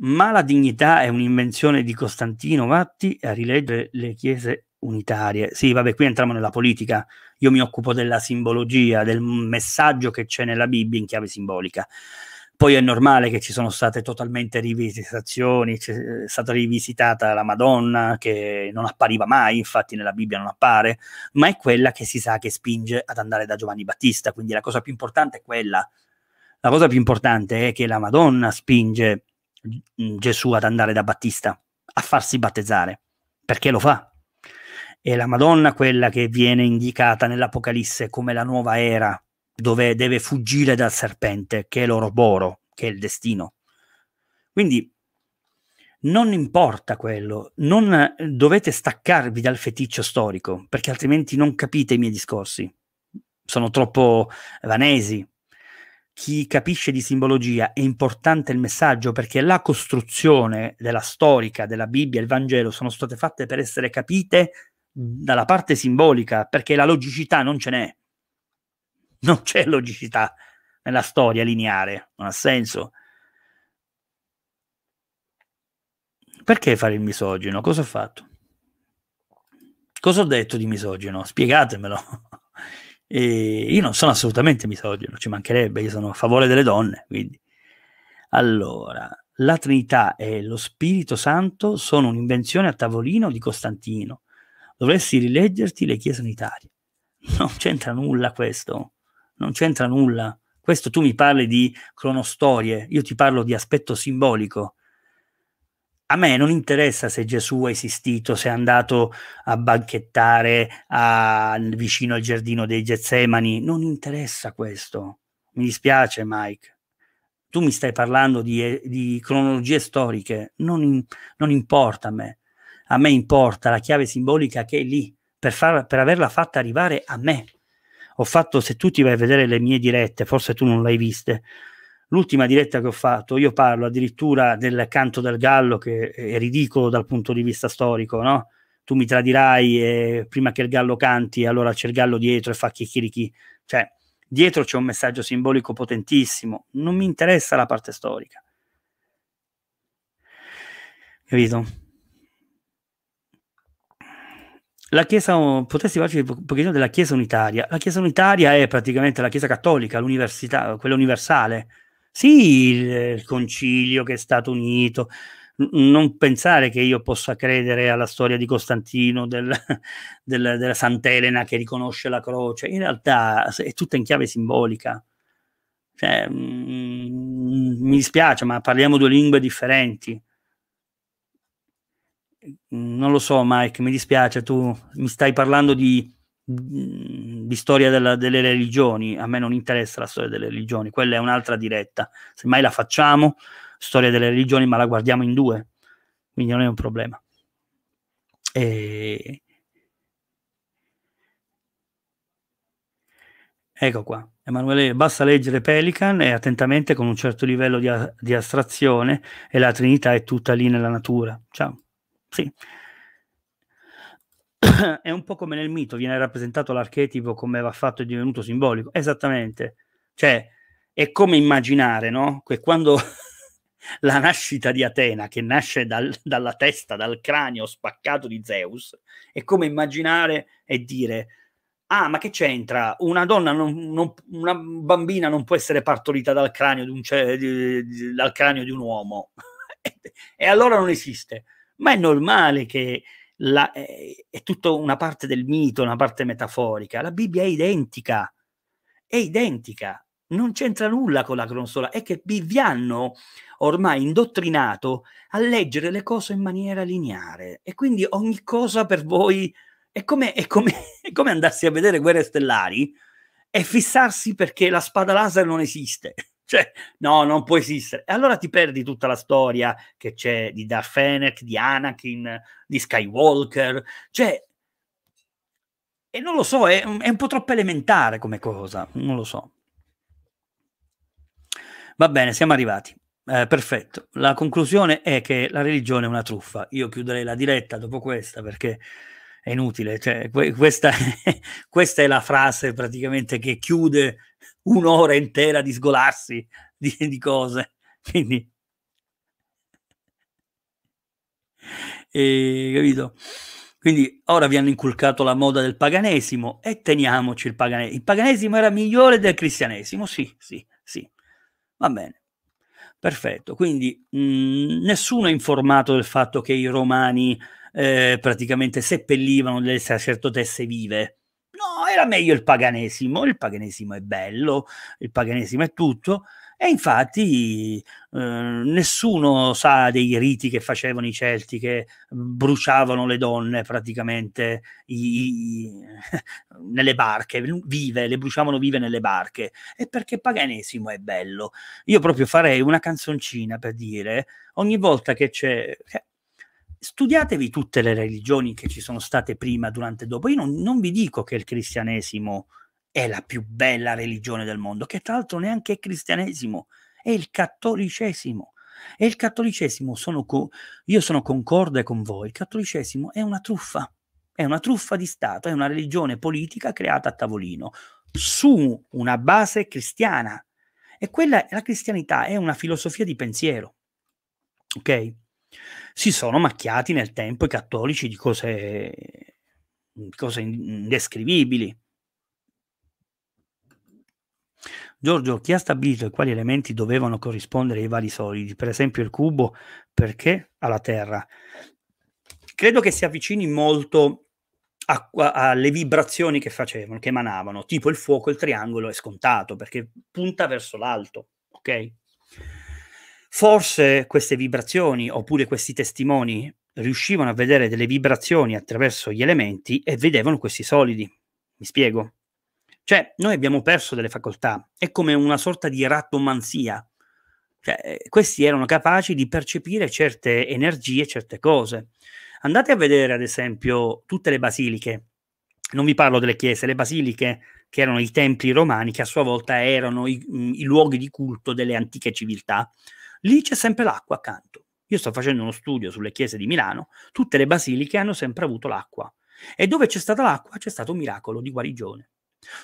ma la dignità è un'invenzione di Costantino Vatti a rileggere le chiese unitarie. Sì, vabbè, qui entriamo nella politica, io mi occupo della simbologia, del messaggio che c'è nella Bibbia in chiave simbolica. Poi è normale che ci sono state totalmente rivisitazioni, c'è eh, stata rivisitata la Madonna che non appariva mai, infatti nella Bibbia non appare, ma è quella che si sa che spinge ad andare da Giovanni Battista, quindi la cosa più importante è quella. La cosa più importante è che la Madonna spinge Gesù ad andare da Battista, a farsi battezzare, perché lo fa. È la Madonna quella che viene indicata nell'Apocalisse come la nuova era, dove deve fuggire dal serpente, che è l'oroboro, che è il destino. Quindi non importa quello, non dovete staccarvi dal feticcio storico, perché altrimenti non capite i miei discorsi. Sono troppo vanesi. Chi capisce di simbologia è importante il messaggio perché la costruzione della storica, della Bibbia, il Vangelo sono state fatte per essere capite dalla parte simbolica, perché la logicità non ce n'è. Non c'è logicità nella storia lineare, non ha senso. Perché fare il misogino? Cosa ho fatto? Cosa ho detto di misogino? Spiegatemelo. E io non sono assolutamente misogino, ci mancherebbe, io sono a favore delle donne, quindi. Allora, la Trinità e lo Spirito Santo sono un'invenzione a tavolino di Costantino dovresti rileggerti le chiese unitarie. Non c'entra nulla questo, non c'entra nulla. Questo tu mi parli di cronostorie, io ti parlo di aspetto simbolico. A me non interessa se Gesù è esistito, se è andato a banchettare a, vicino al giardino dei Getsemani, non interessa questo. Mi dispiace Mike, tu mi stai parlando di, eh, di cronologie storiche, non, in, non importa a me a me importa la chiave simbolica che è lì, per, far, per averla fatta arrivare a me. Ho fatto, se tu ti vai a vedere le mie dirette, forse tu non l'hai viste, l'ultima diretta che ho fatto, io parlo addirittura del canto del gallo che è ridicolo dal punto di vista storico, no? Tu mi tradirai eh, prima che il gallo canti, allora c'è il gallo dietro e fa chichirichi. Cioè, dietro c'è un messaggio simbolico potentissimo. Non mi interessa la parte storica. Capito? la Chiesa, potresti farci un pochino della Chiesa unitaria. La Chiesa unitaria è praticamente la Chiesa cattolica, l'università, quella universale. Sì, il, il concilio che è stato unito. non pensare che io possa credere alla storia di Costantino, del, del, della Sant'Elena che riconosce la croce. In realtà è tutta in chiave simbolica. Cioè, mh, mm, mm, mi dispiace, ma parliamo due lingue differenti non lo so Mike, mi dispiace, tu mi stai parlando di, di storia della, delle religioni, a me non interessa la storia delle religioni, quella è un'altra diretta, semmai la facciamo, storia delle religioni, ma la guardiamo in due, quindi non è un problema. E... Ecco qua, Emanuele, basta leggere Pelican e attentamente con un certo livello di, di astrazione e la Trinità è tutta lì nella natura. Ciao. Sì. È un po' come nel mito, viene rappresentato l'archetipo come va fatto e divenuto simbolico. Esattamente. Cioè, è come immaginare, no? Che quando la nascita di Atena, che nasce dal, dalla testa, dal cranio spaccato di Zeus, è come immaginare e dire ah, ma che c'entra? Una donna, non, non, una bambina non può essere partorita dal cranio di un, cioè, di, di, dal cranio di un uomo. e allora non esiste ma è normale che la, eh, è tutta una parte del mito, una parte metaforica. La Bibbia è identica, è identica, non c'entra nulla con la consola, è che vi hanno ormai indottrinato a leggere le cose in maniera lineare e quindi ogni cosa per voi è come, è come, è come andarsi a vedere Guerre Stellari e fissarsi perché la spada laser non esiste cioè, no, non può esistere. E allora ti perdi tutta la storia che c'è di Darth Fennec, di Anakin, di Skywalker, cioè, e non lo so, è, è un po' troppo elementare come cosa, non lo so. Va bene, siamo arrivati. Eh, perfetto. La conclusione è che la religione è una truffa. Io chiuderei la diretta dopo questa perché è inutile. Cioè, que questa, questa, è la frase praticamente che chiude un'ora intera di sgolarsi di, di cose. Quindi, e, capito? Quindi ora vi hanno inculcato la moda del paganesimo e teniamoci il paganesimo. Il paganesimo era migliore del cristianesimo, sì, sì, sì. Va bene. Perfetto. Quindi mh, mm, nessuno è informato del fatto che i romani eh, praticamente seppellivano delle sacerdotesse vive. No, era meglio il paganesimo, il paganesimo è bello, il paganesimo è tutto. E infatti eh, nessuno sa dei riti che facevano i Celti, che bruciavano le donne praticamente i, i, nelle barche, vive, le bruciavano vive nelle barche. E perché paganesimo è bello. Io proprio farei una canzoncina per dire, ogni volta che c'è studiatevi tutte le religioni che ci sono state prima, durante e dopo. Io non, non, vi dico che il cristianesimo è la più bella religione del mondo, che tra l'altro neanche è cristianesimo, è il cattolicesimo. E il cattolicesimo, sono co- io sono concorde con voi, il cattolicesimo è una truffa, è una truffa di Stato, è una religione politica creata a tavolino su una base cristiana. E quella, la cristianità è una filosofia di pensiero. Ok? si sono macchiati nel tempo i cattolici di cose, di cose indescrivibili. Giorgio, chi ha stabilito e quali elementi dovevano corrispondere ai vari solidi, per esempio il cubo, perché alla Terra? Credo che si avvicini molto alle vibrazioni che facevano, che emanavano, tipo il fuoco, il triangolo è scontato perché punta verso l'alto, ok? Forse queste vibrazioni oppure questi testimoni riuscivano a vedere delle vibrazioni attraverso gli elementi e vedevano questi solidi. Mi spiego. Cioè, noi abbiamo perso delle facoltà, è come una sorta di rattomanzia. Cioè, eh, questi erano capaci di percepire certe energie, certe cose. Andate a vedere, ad esempio, tutte le basiliche. Non vi parlo delle chiese, le basiliche che erano i templi romani, che a sua volta erano i, mm, i luoghi di culto delle antiche civiltà lì c'è sempre l'acqua accanto. Io sto facendo uno studio sulle chiese di Milano, tutte le basiliche hanno sempre avuto l'acqua. E dove c'è stata l'acqua c'è stato un miracolo di guarigione.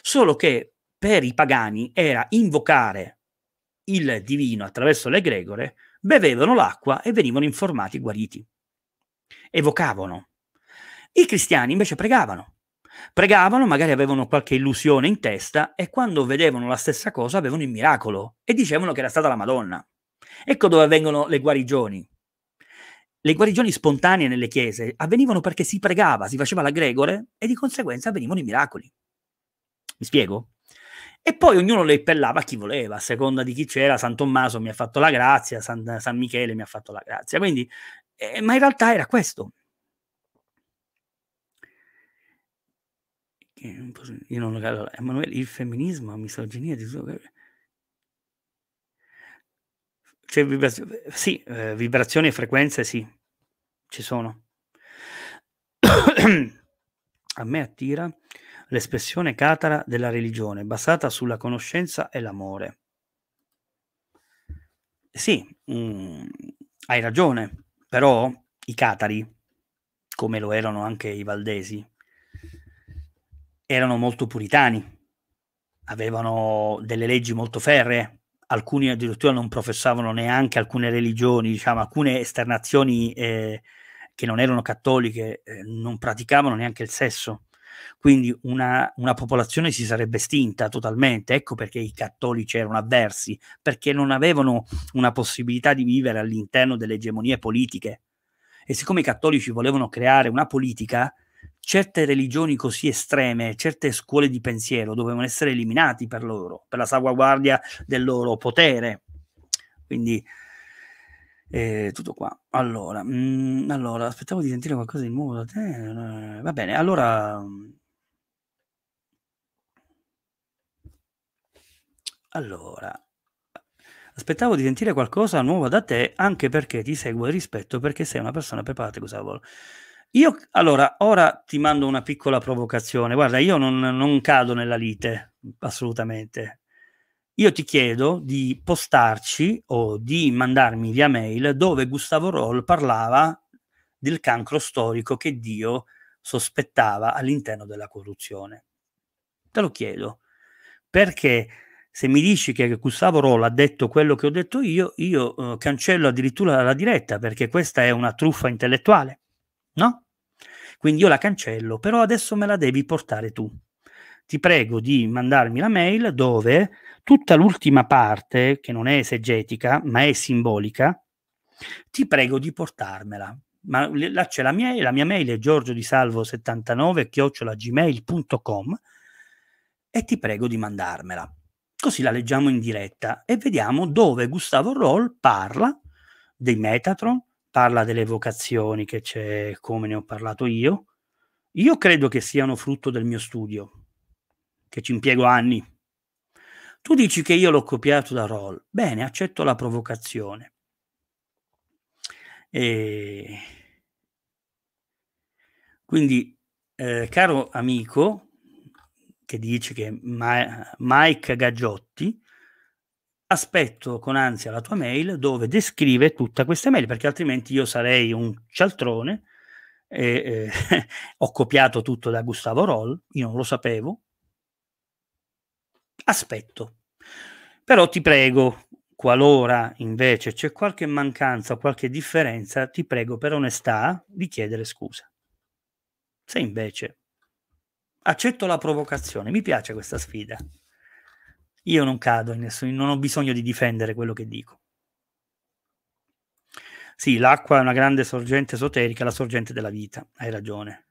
Solo che per i pagani era invocare il divino attraverso le gregore, bevevano l'acqua e venivano informati guariti. Evocavano. I cristiani invece pregavano. Pregavano, magari avevano qualche illusione in testa e quando vedevano la stessa cosa avevano il miracolo e dicevano che era stata la Madonna. Ecco dove avvengono le guarigioni. Le guarigioni spontanee nelle chiese avvenivano perché si pregava, si faceva la gregore e di conseguenza avvenivano i miracoli. Mi spiego? E poi ognuno le appellava a chi voleva, a seconda di chi c'era. San Tommaso mi ha fatto la grazia, San, San Michele mi ha fatto la grazia. Quindi, eh, ma in realtà era questo. Io non lo Emanuele, il femminismo, la misoginia di suo... Cioè, vibrazione, sì, eh, vibrazioni e frequenze sì, ci sono. A me attira l'espressione catara della religione, basata sulla conoscenza e l'amore. Sì, mh, mm, hai ragione, però i catari, come lo erano anche i valdesi, erano molto puritani, avevano delle leggi molto ferree, alcuni addirittura non professavano neanche alcune religioni, diciamo, alcune esternazioni eh, che non erano cattoliche eh, non praticavano neanche il sesso. Quindi una, una, popolazione si sarebbe estinta totalmente, ecco perché i cattolici erano avversi, perché non avevano una possibilità di vivere all'interno delle egemonie politiche. E siccome i cattolici volevano creare una politica certe religioni così estreme, certe scuole di pensiero dovevano essere eliminati per loro, per la salvaguardia del loro potere. Quindi eh, tutto qua. Allora, mh, mm, allora, aspettavo di sentire qualcosa di nuovo da te. Eh, va bene, allora... Allora, aspettavo di sentire qualcosa nuovo da te, anche perché ti seguo e rispetto, perché sei una persona preparata e consapevole. Io allora, ora ti mando una piccola provocazione. Guarda, io non, non cado nella lite, assolutamente. Io ti chiedo di postarci o di mandarmi via mail dove Gustavo Roll parlava del cancro storico che Dio sospettava all'interno della corruzione. Te lo chiedo, perché se mi dici che Gustavo Roll ha detto quello che ho detto io, io eh, cancello addirittura la diretta perché questa è una truffa intellettuale, no? Quindi io la cancello, però adesso me la devi portare tu. Ti prego di mandarmi la mail dove tutta l'ultima parte, che non è esegetica, ma è simbolica, ti prego di portarmela. Ma là c'è la mia, la mia mail è giorgiodisalvo79 chiocciolagmail.com e ti prego di mandarmela. Così la leggiamo in diretta e vediamo dove Gustavo Roll parla dei Metatron, parla delle vocazioni che c'è, come ne ho parlato io. Io credo che siano frutto del mio studio, che ci impiego anni. Tu dici che io l'ho copiato da Roll. Bene, accetto la provocazione. E... Quindi, eh, caro amico, che dice che Ma- Mike Gaggiotti aspetto con ansia la tua mail dove descrive tutta questa mail, perché altrimenti io sarei un cialtrone. E, eh, ho copiato tutto da Gustavo Roll, io non lo sapevo. Aspetto. Però ti prego, qualora invece c'è qualche mancanza o qualche differenza, ti prego per onestà di chiedere scusa. Se invece accetto la provocazione, mi piace questa sfida. Io non cado in nessuno, non ho bisogno di difendere quello che dico. Sì, l'acqua è una grande sorgente esoterica, la sorgente della vita, hai ragione.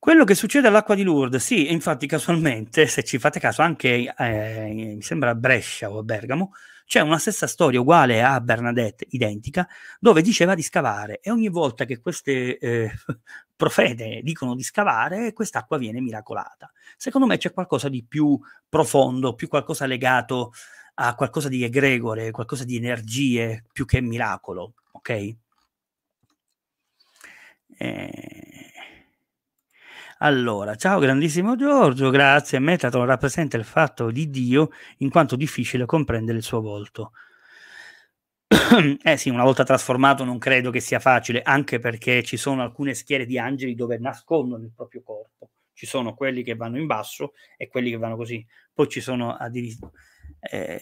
Quello che succede all'acqua di Lourdes, sì, infatti casualmente, se ci fate caso, anche eh, mi sembra a Brescia o a Bergamo, c'è una stessa storia uguale a Bernadette, identica, dove diceva di scavare e ogni volta che queste eh, profete dicono di scavare, quest'acqua viene miracolata. Secondo me c'è qualcosa di più profondo, più qualcosa legato a qualcosa di egregore, qualcosa di energie, più che miracolo, ok? Eh, allora, ciao grandissimo Giorgio, grazie. Metatron rappresenta il fatto di Dio in quanto difficile comprendere il suo volto. eh sì, una volta trasformato non credo che sia facile, anche perché ci sono alcune schiere di angeli dove nascondono il proprio corpo. Ci sono quelli che vanno in basso e quelli che vanno così. Poi ci sono addirittura... Eh,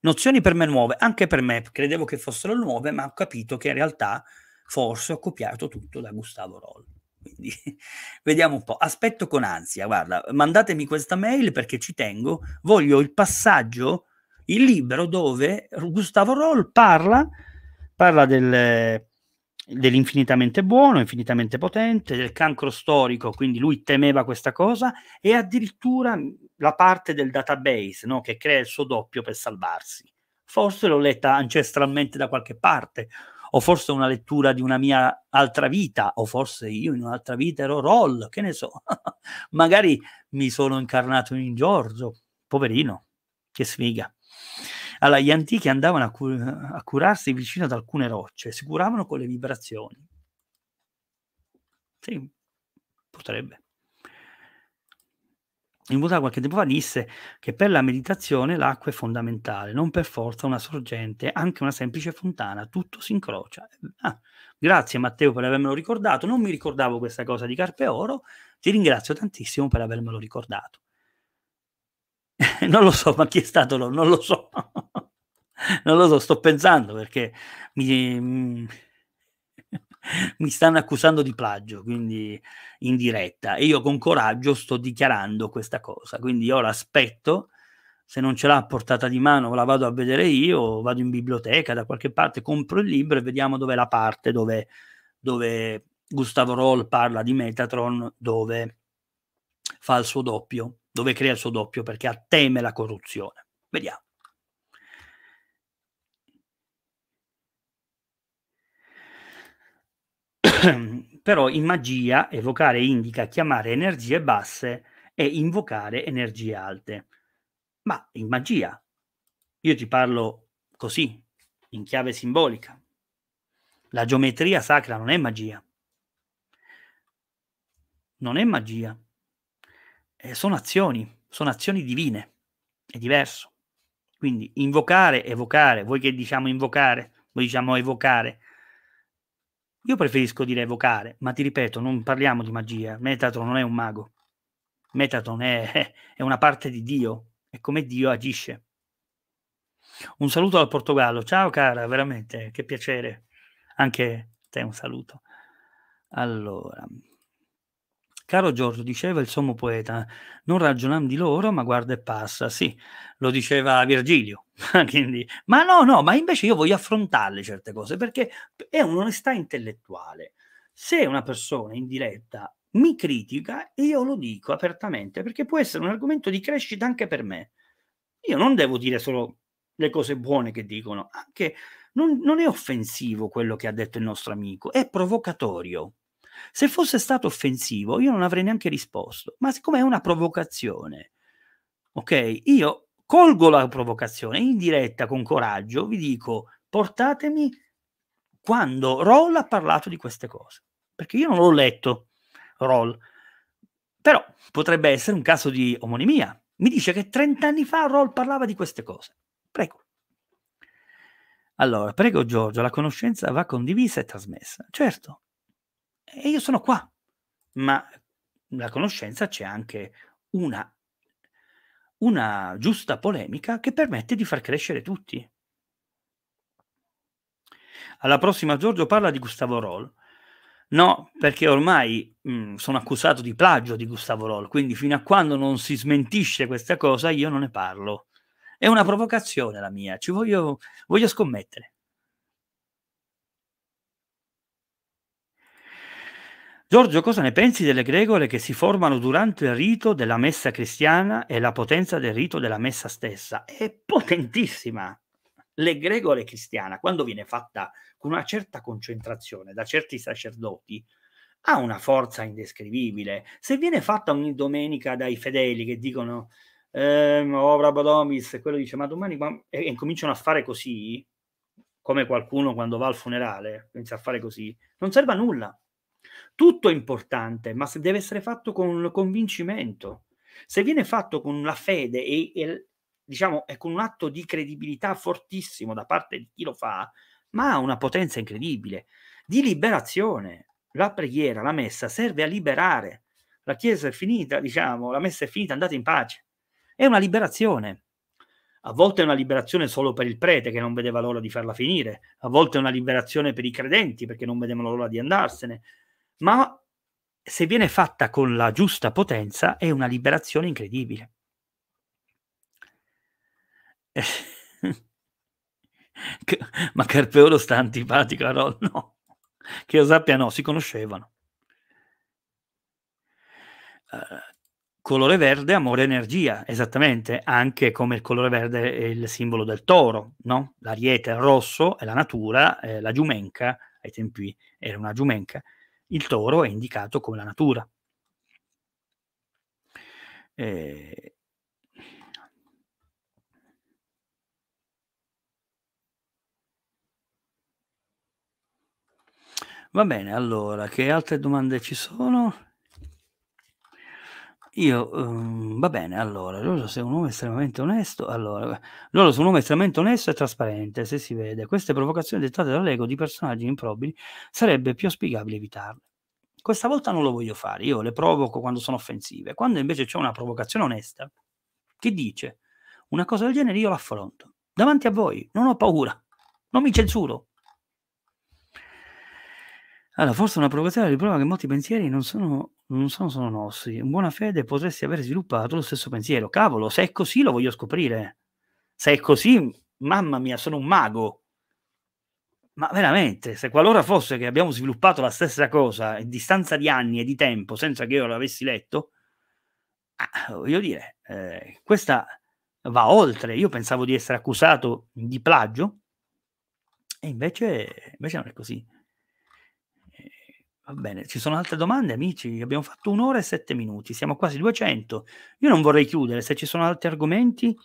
nozioni per me nuove, anche per me credevo che fossero nuove, ma ho capito che in realtà forse ho copiato tutto da Gustavo Roll. Quindi vediamo un po'. Aspetto con ansia, guarda, mandatemi questa mail perché ci tengo. Voglio il passaggio, il libro dove Gustavo Roll parla, parla del, dell'infinitamente buono, infinitamente potente, del cancro storico, quindi lui temeva questa cosa, e addirittura la parte del database no, che crea il suo doppio per salvarsi. Forse l'ho letta ancestralmente da qualche parte, o forse una lettura di una mia altra vita, o forse io in un'altra vita ero Roll, che ne so, magari mi sono incarnato in Giorgio, poverino, che sfiga. Allora, gli antichi andavano a, cu- a curarsi vicino ad alcune rocce, si curavano con le vibrazioni. Sì, potrebbe. In Buddha qualche tempo fa disse che per la meditazione l'acqua è fondamentale, non per forza una sorgente, anche una semplice fontana, tutto si incrocia. Ah, grazie Matteo per avermelo ricordato, non mi ricordavo questa cosa di Carpe Oro, ti ringrazio tantissimo per avermelo ricordato. non lo so, ma chi è stato lo, non lo so. non lo so, sto pensando perché mi... Mm, mi stanno accusando di plagio, quindi in diretta, e io con coraggio sto dichiarando questa cosa, quindi ora aspetto, se non ce l'ha a portata di mano la vado a vedere io, vado in biblioteca da qualche parte, compro il libro e vediamo dove è la parte dove, dove Gustavo Roll parla di Metatron, dove fa il suo doppio, dove crea il suo doppio perché teme la corruzione. Vediamo. però in magia evocare indica chiamare energie basse e invocare energie alte. Ma in magia, io ti parlo così, in chiave simbolica. La geometria sacra non è magia. Non è magia. Eh, sono azioni, sono azioni divine. È diverso. Quindi invocare, evocare, voi che diciamo invocare, voi diciamo evocare, io preferisco dire evocare, ma ti ripeto, non parliamo di magia. Metatron non è un mago. Metatron è, è una parte di Dio, è come Dio agisce. Un saluto dal Portogallo. Ciao cara, veramente, che piacere. Anche te un saluto. Allora, Caro Giorgio, diceva il sommo poeta, non ragioniamo di loro, ma guarda e passa. Sì, lo diceva Virgilio. Quindi, ma no, no, ma invece io voglio affrontarle certe cose perché è un'onestà intellettuale. Se una persona in diretta mi critica, io lo dico apertamente perché può essere un argomento di crescita anche per me. Io non devo dire solo le cose buone che dicono, anche non, non è offensivo quello che ha detto il nostro amico, è provocatorio. Se fosse stato offensivo, io non avrei neanche risposto, ma siccome è una provocazione, ok? Io colgo la provocazione in diretta con coraggio, vi dico portatemi quando Roll ha parlato di queste cose, perché io non l'ho letto Roll, però potrebbe essere un caso di omonimia. Mi dice che 30 anni fa Roll parlava di queste cose. Prego. Allora, prego Giorgio, la conoscenza va condivisa e trasmessa. Certo, e io sono qua. Ma la conoscenza c'è anche una, una giusta polemica che permette di far crescere tutti. Alla prossima Giorgio parla di Gustavo Roll. No, perché ormai mh, mm, sono accusato di plagio di Gustavo Roll, quindi fino a quando non si smentisce questa cosa io non ne parlo. È una provocazione la mia, ci voglio, voglio scommettere. Giorgio, cosa ne pensi delle gregole che si formano durante il rito della messa cristiana e la potenza del rito della messa stessa? È potentissima. L'egregore cristiana, quando viene fatta con una certa concentrazione da certi sacerdoti, ha una forza indescrivibile. Se viene fatta ogni domenica dai fedeli che dicono ehm, Obra Bodomis, e quello dice ma domani ma... E, e cominciano a fare così, come qualcuno quando va al funerale, inizia a fare così, non serve a nulla tutto è importante, ma deve essere fatto con convincimento. Se viene fatto con la fede e, e diciamo, è con un atto di credibilità fortissimo da parte di chi lo fa, ma ha una potenza incredibile di liberazione. La preghiera, la messa serve a liberare. La Chiesa è finita, diciamo, la messa è finita, andate in pace. È una liberazione. A volte è una liberazione solo per il prete che non vedeva l'ora di farla finire, a volte è una liberazione per i credenti perché non vedevano l'ora di andarsene, ma se viene fatta con la giusta potenza è una liberazione incredibile. ma Carpeolo sta antipatico a No, che io sappia no, si conoscevano. Uh, colore verde, amore, energia, esattamente, anche come il colore verde è il simbolo del toro, no? L'ariete, il rosso, è la natura, eh, la giumenca, ai tempi era una giumenca, il toro è indicato come la natura. Eh, Va bene, allora, che altre domande ci sono? Io, ehm, va bene, allora, loro sono un uomo estremamente onesto, allora, loro sono un uomo estremamente onesto e trasparente, se si vede. Queste provocazioni dettate dall'ego di personaggi improbili sarebbe più auspicabile evitarle. Questa volta non lo voglio fare, io le provoco quando sono offensive. Quando invece c'è una provocazione onesta, che dice una cosa del genere, io l'affronto. Davanti a voi, non ho paura, non mi censuro, allora, forse una provocazione riprova che molti pensieri non sono non sono, sono nostri. In buona fede potresti aver sviluppato lo stesso pensiero. Cavolo, se è così lo voglio scoprire. Se è così, mamma mia, sono un mago. Ma veramente, se qualora fosse che abbiamo sviluppato la stessa cosa in distanza di anni e di tempo senza che io l'avessi letto, ah, voglio dire, eh, questa va oltre. Io pensavo di essere accusato di plagio e invece, invece non è così. Va bene, ci sono altre domande, amici? Abbiamo fatto un'ora e sette minuti, siamo quasi 200. Io non vorrei chiudere, se ci sono altri argomenti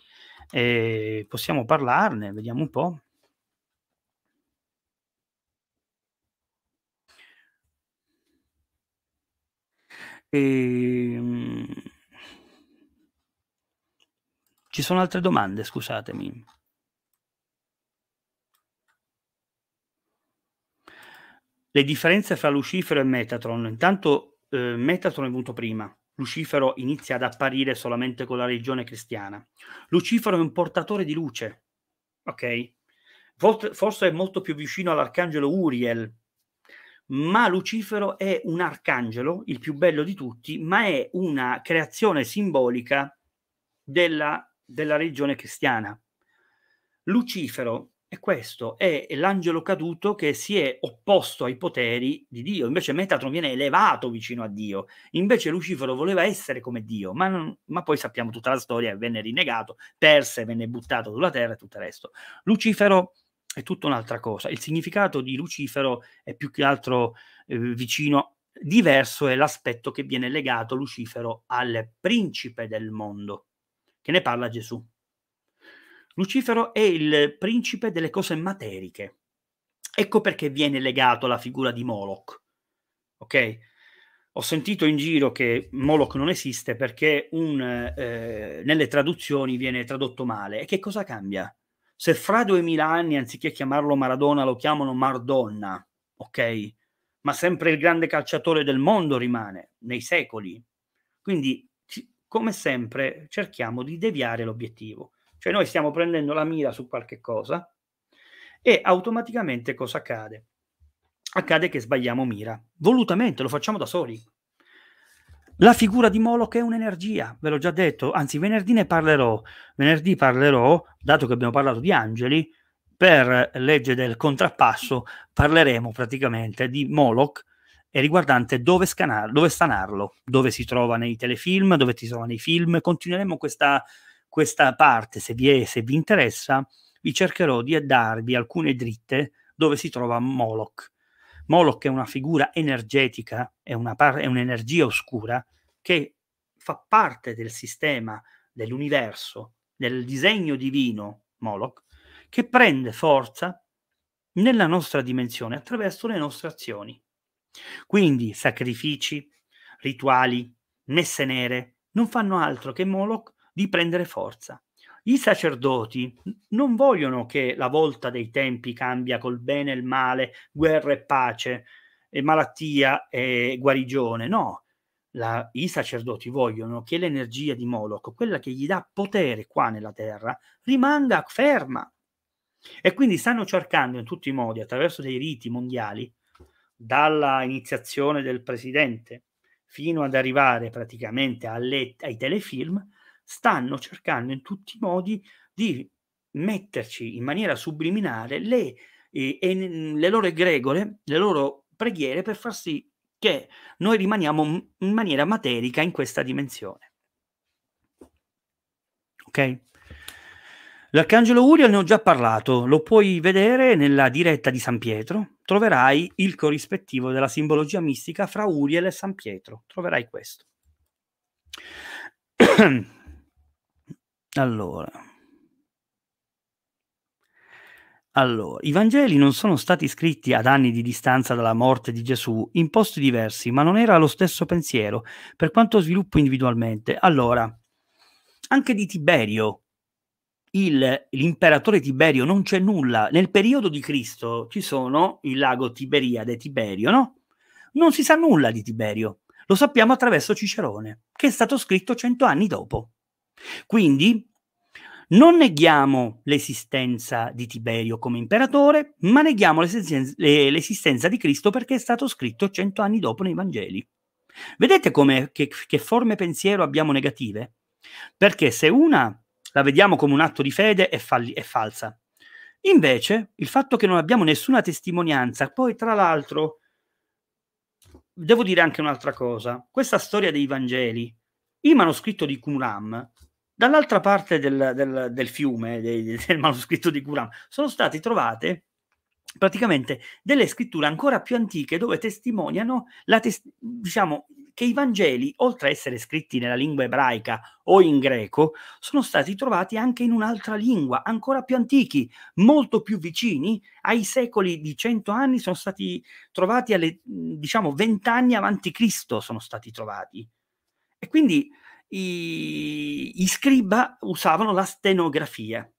eh, possiamo parlarne, vediamo un po'. E... Ehm, ci sono altre domande, scusatemi. le differenze fra Lucifero e Metatron. Intanto eh, Metatron è venuto prima, Lucifero inizia ad apparire solamente con la religione cristiana. Lucifero è un portatore di luce, ok? Forse è molto più vicino all'arcangelo Uriel, ma Lucifero è un arcangelo, il più bello di tutti, ma è una creazione simbolica della, della religione cristiana. Lucifero e questo è l'angelo caduto che si è opposto ai poteri di Dio. Invece Metatron viene elevato vicino a Dio. Invece Lucifero voleva essere come Dio, ma, non, ma poi sappiamo tutta la storia, venne rinnegato, perse, venne buttato sulla terra e tutto il resto. Lucifero è tutta un'altra cosa. Il significato di Lucifero è più che altro eh, vicino diverso è l'aspetto che viene legato Lucifero al principe del mondo, che ne parla Gesù. Lucifero è il principe delle cose materiche. Ecco perché viene legato alla figura di Moloch. Ok? Ho sentito in giro che Moloch non esiste perché un, eh, nelle traduzioni viene tradotto male. E che cosa cambia? Se fra duemila anni, anziché chiamarlo Maradona, lo chiamano Mardonna, ok? Ma sempre il grande calciatore del mondo rimane, nei secoli. Quindi, come sempre, cerchiamo di deviare l'obiettivo. Cioè noi stiamo prendendo la mira su qualche cosa e automaticamente cosa accade? Accade che sbagliamo mira. Volutamente lo facciamo da soli. La figura di Moloch è un'energia, ve l'ho già detto, anzi venerdì ne parlerò. Venerdì parlerò, dato che abbiamo parlato di angeli, per legge del contrappasso parleremo praticamente di Moloch e riguardante dove, scanar- dove stanarlo, dove si trova nei telefilm, dove si trova nei film. Continueremo questa questa parte, se vi, è, se vi interessa, vi cercherò di darvi alcune dritte dove si trova Moloch. Moloch è una figura energetica, è, par- è un'energia oscura che fa parte del sistema, dell'universo, del disegno divino Moloch, che prende forza nella nostra dimensione attraverso le nostre azioni. Quindi sacrifici, rituali, messe nere non fanno altro che Moloch di prendere forza. I sacerdoti non vogliono che la volta dei tempi cambia col bene e il male, guerra e pace, e malattia e guarigione, no. La, I sacerdoti vogliono che l'energia di Moloch, quella che gli dà potere qua nella terra, rimanga ferma. E quindi stanno cercando in tutti i modi, attraverso dei riti mondiali, dalla iniziazione del presidente fino ad arrivare praticamente alle, ai telefilm, stanno cercando in tutti i modi di metterci in maniera subliminale le, eh, le loro egregore, le loro preghiere per far sì che noi rimaniamo in maniera materica in questa dimensione. Ok? L'arcangelo Uriel ne ho già parlato, lo puoi vedere nella diretta di San Pietro, troverai il corrispettivo della simbologia mistica fra Uriel e San Pietro, troverai questo. Allora. Allora, i Vangeli non sono stati scritti ad anni di distanza dalla morte di Gesù, in posti diversi, ma non era lo stesso pensiero, per quanto sviluppo individualmente. Allora, anche di Tiberio, il, l'imperatore Tiberio, non c'è nulla. Nel periodo di Cristo ci sono il lago Tiberiade e Tiberio, no? Non si sa nulla di Tiberio. Lo sappiamo attraverso Cicerone, che è stato scritto cento anni dopo. Quindi non neghiamo l'esistenza di Tiberio come imperatore, ma neghiamo l'esistenza di Cristo perché è stato scritto cento anni dopo nei Vangeli. Vedete come, che, che forme pensiero abbiamo negative? Perché se una la vediamo come un atto di fede è, falli- è falsa. Invece, il fatto che non abbiamo nessuna testimonianza, poi tra l'altro, devo dire anche un'altra cosa, questa storia dei Vangeli, il manoscritto di Qumran Dall'altra parte del, del, del fiume, del, del manoscritto di Guram, sono state trovate praticamente delle scritture ancora più antiche dove testimoniano tes- diciamo, che i Vangeli, oltre a essere scritti nella lingua ebraica o in greco, sono stati trovati anche in un'altra lingua, ancora più antichi, molto più vicini ai secoli di cento anni, sono stati trovati alle, diciamo, vent'anni avanti Cristo, sono stati trovati. E quindi i, i scriba usavano la stenografia.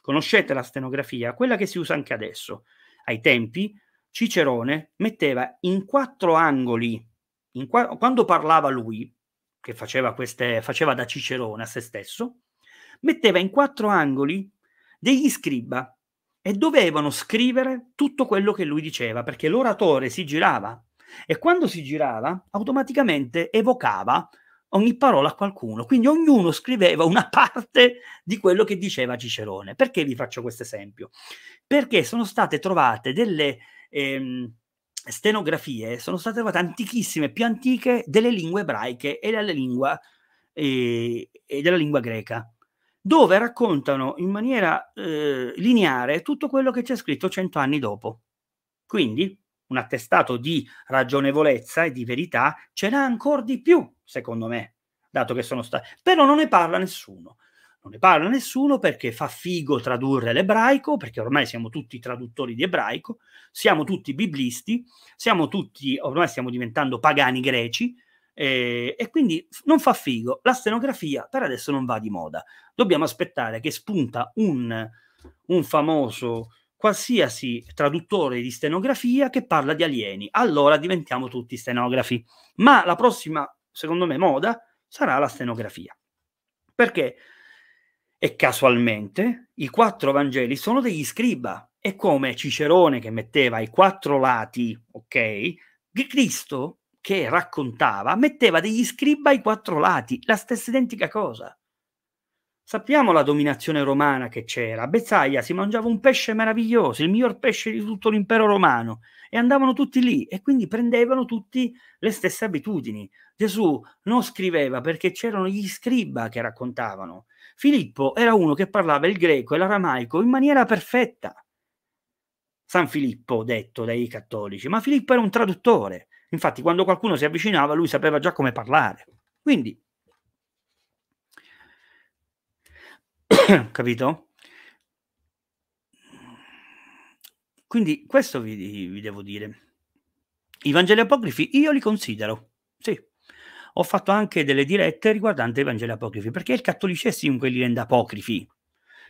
Conoscete la stenografia? Quella che si usa anche adesso. Ai tempi Cicerone metteva in quattro angoli, in qua- quando parlava lui, che faceva, queste, faceva da Cicerone a se stesso, metteva in quattro angoli degli scriba e dovevano scrivere tutto quello che lui diceva, perché l'oratore si girava e quando si girava automaticamente evocava ogni parola a qualcuno. Quindi ognuno scriveva una parte di quello che diceva Cicerone. Perché vi faccio questo esempio? Perché sono state trovate delle ehm, stenografie, sono state trovate antichissime, più antiche delle lingue ebraiche e della lingua, eh, e della lingua greca dove raccontano in maniera eh, lineare tutto quello che c'è scritto cento anni dopo. Quindi un attestato di ragionevolezza e di verità ce n'ha ancora di più secondo me, dato che sono stati... Però non ne parla nessuno. Non ne parla nessuno perché fa figo tradurre l'ebraico, perché ormai siamo tutti traduttori di ebraico, siamo tutti biblisti, siamo tutti, ormai stiamo diventando pagani greci, eh, e quindi non fa figo. La stenografia per adesso non va di moda. Dobbiamo aspettare che spunta un, un famoso qualsiasi traduttore di stenografia che parla di alieni. Allora diventiamo tutti stenografi. Ma la prossima secondo me, moda sarà la stenografia. Perché? E casualmente i quattro Vangeli sono degli scriba. E come Cicerone che metteva i quattro lati, ok? Cristo che raccontava metteva degli scriba ai quattro lati, la stessa identica cosa. Sappiamo la dominazione romana che c'era. Bezzaia si mangiava un pesce meraviglioso, il miglior pesce di tutto l'impero romano, e andavano tutti lì e quindi prendevano tutti le stesse abitudini. Gesù non scriveva perché c'erano gli scriba che raccontavano. Filippo era uno che parlava il greco e l'aramaico in maniera perfetta. San Filippo, detto dai cattolici, ma Filippo era un traduttore. Infatti, quando qualcuno si avvicinava, lui sapeva già come parlare. Quindi, capito? Quindi, questo vi, vi, devo dire. I Vangeli apocrifi io li considero, sì, ho fatto anche delle dirette riguardanti i Vangeli apocrifi, perché il cattolicesimo che li rende apocrifi.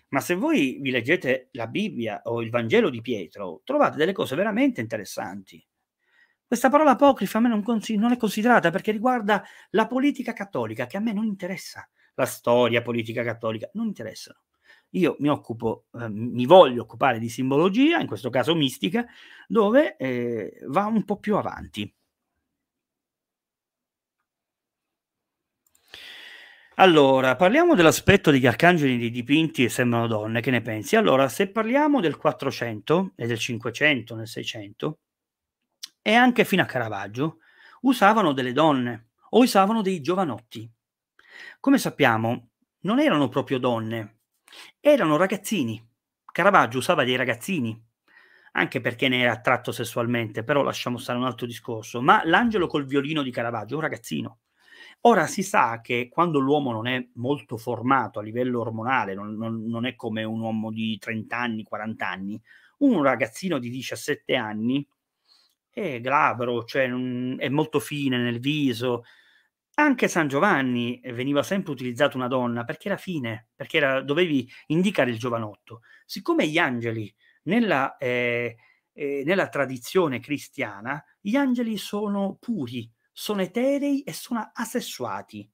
Ma se voi vi leggete la Bibbia o il Vangelo di Pietro, trovate delle cose veramente interessanti. Questa parola apocrifa a me non, cons- non è considerata perché riguarda la politica cattolica, che a me non interessa. La storia politica cattolica non interessa. Io mi occupo, eh, mi voglio occupare di simbologia, in questo caso mistica, dove eh, va un po' più avanti. Allora, parliamo dell'aspetto degli arcangeli di dipinti e sembrano donne, che ne pensi? Allora, se parliamo del 400 e del 500 nel 600 e anche fino a Caravaggio, usavano delle donne o usavano dei giovanotti. Come sappiamo, non erano proprio donne, erano ragazzini. Caravaggio usava dei ragazzini, anche perché ne era attratto sessualmente, però lasciamo stare un altro discorso. Ma l'angelo col violino di Caravaggio un ragazzino Ora si sa che quando l'uomo non è molto formato a livello ormonale, non, non, non è come un uomo di 30 anni, 40 anni, un ragazzino di 17 anni è glabro, cioè mm, è molto fine nel viso. Anche San Giovanni veniva sempre utilizzato una donna perché era fine, perché era, dovevi indicare il giovanotto. Siccome gli angeli nella, eh, eh, nella tradizione cristiana, gli angeli sono puri, sono eterei e sono asessuati.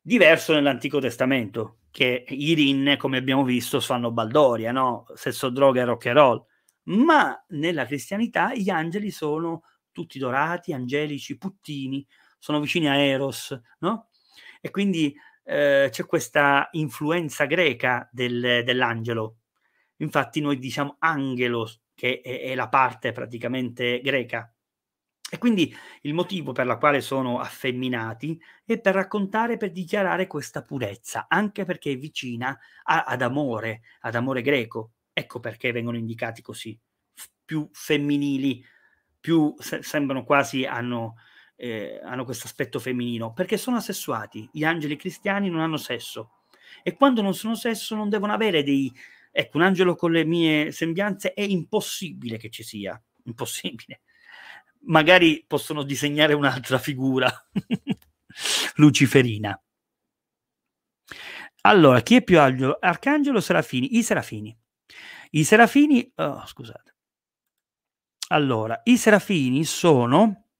Diverso nell'Antico Testamento, che i rinne, come abbiamo visto, fanno baldoria, no? sesso, droga e rock and roll. Ma nella cristianità gli angeli sono tutti dorati, angelici, puttini, sono vicini a Eros, no? E quindi eh, c'è questa influenza greca del, dell'angelo. Infatti noi diciamo angelo, che è, è la parte praticamente greca e quindi il motivo per la quale sono affemminati è per raccontare, per dichiarare questa purezza, anche perché è vicina a, ad amore, ad amore greco. Ecco perché vengono indicati così, f- più femminili, più se- sembrano quasi hanno, eh, hanno questo aspetto femminino, perché sono asessuati. Gli angeli cristiani non hanno sesso e quando non sono sesso non devono avere dei... Ecco, un angelo con le mie sembianze è impossibile che ci sia, impossibile magari possono disegnare un'altra figura luciferina. Allora, chi è più angelo? Arcangelo Serafini, i Serafini. I Serafini, oh, scusate. Allora, i Serafini sono,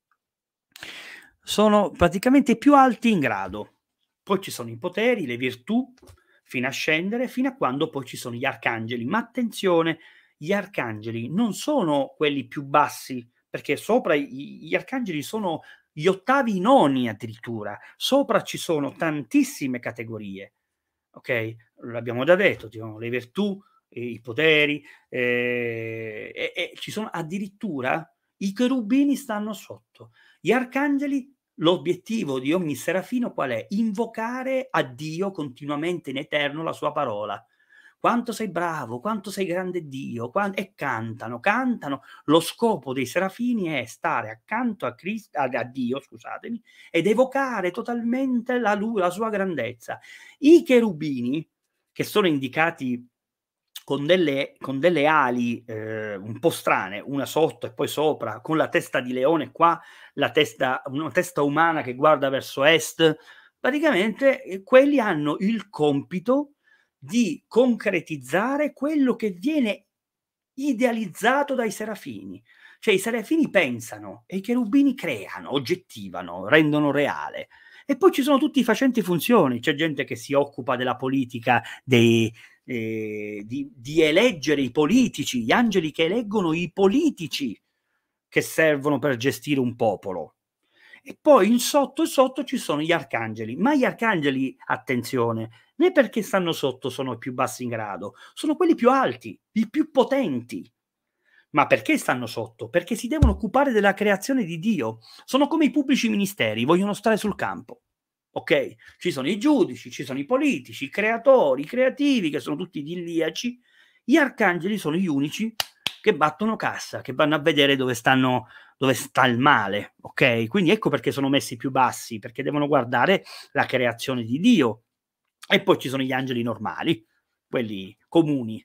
sono praticamente i più alti in grado. Poi ci sono i poteri, le virtù, fino a scendere, fino a quando poi ci sono gli arcangeli. Ma attenzione, gli arcangeli non sono quelli più bassi perché sopra gli arcangeli sono gli ottavi noni addirittura, sopra ci sono tantissime categorie, ok? L'abbiamo già detto, ci sono le virtù, i poteri, eh, e, e ci sono addirittura i cherubini stanno sotto, gli arcangeli l'obiettivo di ogni serafino qual è? Invocare a Dio continuamente in eterno la sua parola quanto sei bravo, quanto sei grande Dio, quant- e cantano, cantano. Lo scopo dei serafini è stare accanto a, Christ- a Dio scusatemi, ed evocare totalmente la, lui, la sua grandezza. I cherubini, che sono indicati con delle, con delle, ali eh, un po' strane, una sotto e poi sopra, con la testa di leone qua, la testa, una testa umana che guarda verso est, praticamente eh, quelli hanno il compito di concretizzare quello che viene idealizzato dai serafini. Cioè i serafini pensano e i cherubini creano, oggettivano, rendono reale. E poi ci sono tutti i facenti funzioni, c'è gente che si occupa della politica, dei, eh, di, di eleggere i politici, gli angeli che eleggono i politici che servono per gestire un popolo. E poi in sotto e sotto ci sono gli arcangeli, ma gli arcangeli, attenzione, né perché stanno sotto sono più bassi in grado, sono quelli più alti, i più potenti. Ma perché stanno sotto? Perché si devono occupare della creazione di Dio. Sono come i pubblici ministeri, vogliono stare sul campo. Ok? Ci sono i giudici, ci sono i politici, i creatori, i creativi, che sono tutti idilliaci. Gli arcangeli sono gli unici che battono cassa, che vanno a vedere dove stanno dove sta il male, ok? Quindi ecco perché sono messi più bassi, perché devono guardare la creazione di Dio. E poi ci sono gli angeli normali, quelli comuni,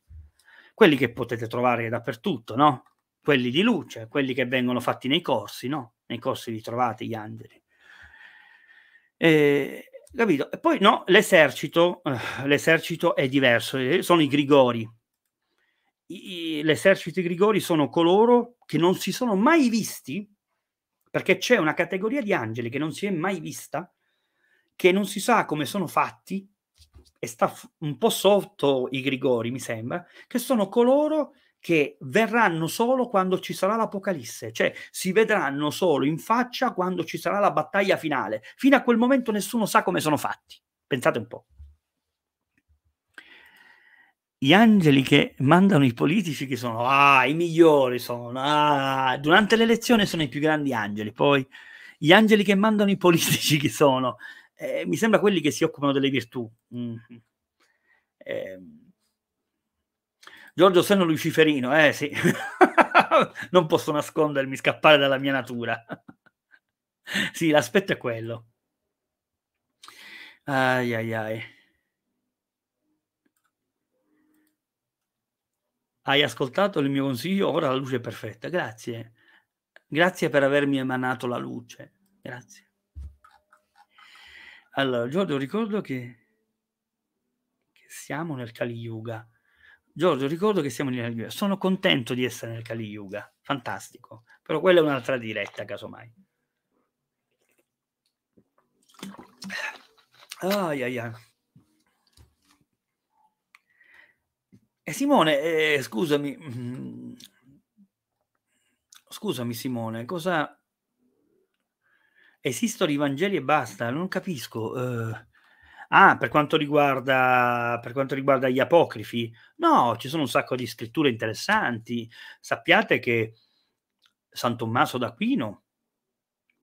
quelli che potete trovare dappertutto, no? Quelli di luce, quelli che vengono fatti nei corsi, no? Nei corsi li trovate gli angeli. E, capito? E poi no, l'esercito, eh, l'esercito è diverso, eh, sono i grigori, l'esercito di grigori sono coloro che non si sono mai visti, perché c'è una categoria di angeli che non si è mai vista, che non si sa come sono fatti, e sta un po' sotto i grigori, mi sembra, che sono coloro che verranno solo quando ci sarà l'Apocalisse, cioè si vedranno solo in faccia quando ci sarà la battaglia finale. Fino a quel momento nessuno sa come sono fatti. Pensate un po' gli angeli che mandano i politici che sono ah, i migliori, sono, ah, durante l'elezione sono i più grandi angeli, poi gli angeli che mandano i politici che sono, eh, mi sembra quelli che si occupano delle virtù. Mm. Eh, Giorgio sono luciferino, eh sì, non posso nascondermi, scappare dalla mia natura. sì, l'aspetto è quello. Ai ai ai. Hai ascoltato il mio consiglio, ora la luce è perfetta. Grazie. Grazie per avermi emanato la luce. Grazie. Allora, Giorgio, ricordo che, che siamo nel Kali Yuga. Giorgio, ricordo che siamo nel Kali Yuga. Sono contento di essere nel Kali Yuga. Fantastico. Però quella è un'altra diretta, casomai. Ai, ai, ai. Eh, Simone, eh, scusami, mm, scusami Simone, cosa... Esistono i Vangeli e basta, non capisco. Uh... Ah, per quanto, riguarda, per quanto riguarda gli apocrifi, no, ci sono un sacco di scritture interessanti. Sappiate che San Tommaso d'Aquino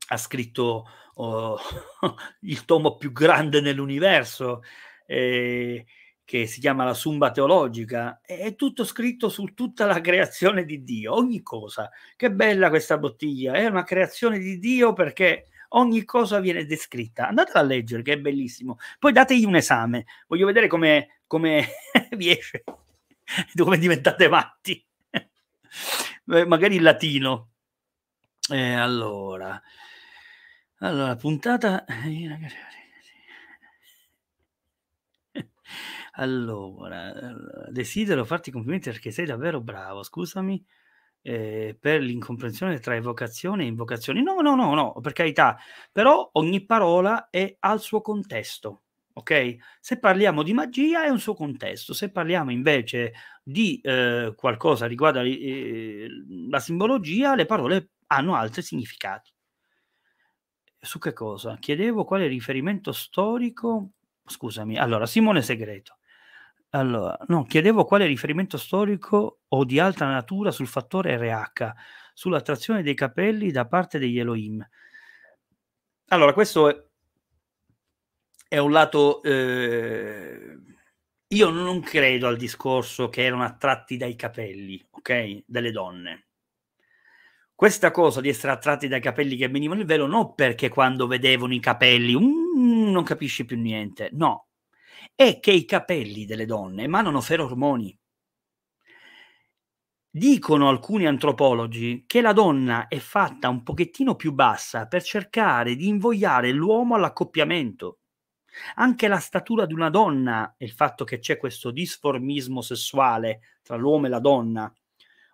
ha scritto oh, il tomo più grande nell'universo. Eh, che si chiama la Sumba teologica, è tutto scritto su tutta la creazione di Dio, ogni cosa. Che bella questa bottiglia, è una creazione di Dio perché ogni cosa viene descritta. Andatela a leggere, che è bellissimo. Poi dategli un esame, voglio vedere come, come vi esce, come diventate matti. Eh, magari in latino. Eh, allora, allora, puntata... Eh, allora, ehm, desidero farti complimenti perché sei davvero bravo, scusami, ehm, per l'incomprensione tra evocazione e invocazione. No, no, no, no, per carità, però ogni parola è al suo contesto, ok? Se parliamo di magia è un suo contesto, se parliamo invece di eh, qualcosa riguardo eh, la simbologia, le parole hanno altri significati. Su che cosa? Chiedevo quale riferimento storico. Scusami, allora, Simone Segreto. Allora, no, chiedevo quale riferimento storico o di altra natura sul fattore RH, sull'attrazione dei capelli da parte degli Elohim. Allora, questo è, è un lato... Eh, io non credo al discorso che erano attratti dai capelli, ok? Delle donne. Questa cosa di essere attratti dai capelli che venivano il velo, non perché quando vedevano i capelli, mm, non capisci più niente, no, è che i capelli delle donne emanano ferormoni. Dicono alcuni antropologi che la donna è fatta un pochettino più bassa per cercare di invogliare l'uomo all'accoppiamento. Anche la statura di una donna e il fatto che c'è questo disformismo sessuale tra l'uomo e la donna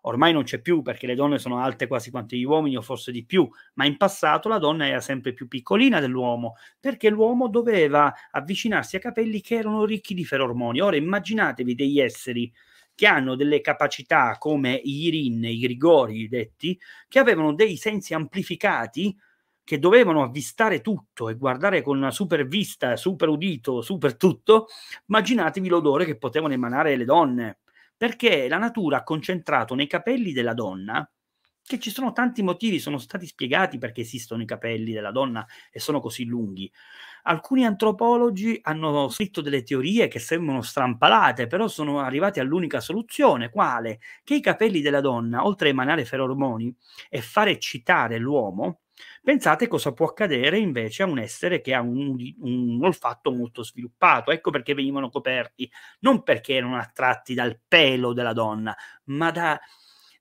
ormai non c'è più perché le donne sono alte quasi quanto gli uomini o forse di più, ma in passato la donna era sempre più piccolina dell'uomo perché l'uomo doveva avvicinarsi a capelli che erano ricchi di ferormoni. Ora immaginatevi degli esseri che hanno delle capacità come i Irin, i Grigori detti, che avevano dei sensi amplificati che dovevano avvistare tutto e guardare con una super vista, super udito, super tutto, immaginatevi l'odore che potevano emanare le donne perché la natura ha concentrato nei capelli della donna che ci sono tanti motivi, sono stati spiegati perché esistono i capelli della donna e sono così lunghi. Alcuni antropologi hanno scritto delle teorie che sembrano strampalate, però sono arrivati all'unica soluzione, quale? Che i capelli della donna, oltre a emanare ferormoni e far eccitare l'uomo, Pensate cosa può accadere invece a un essere che ha un, un, olfatto molto sviluppato, ecco perché venivano coperti, non perché erano attratti dal pelo della donna, ma da,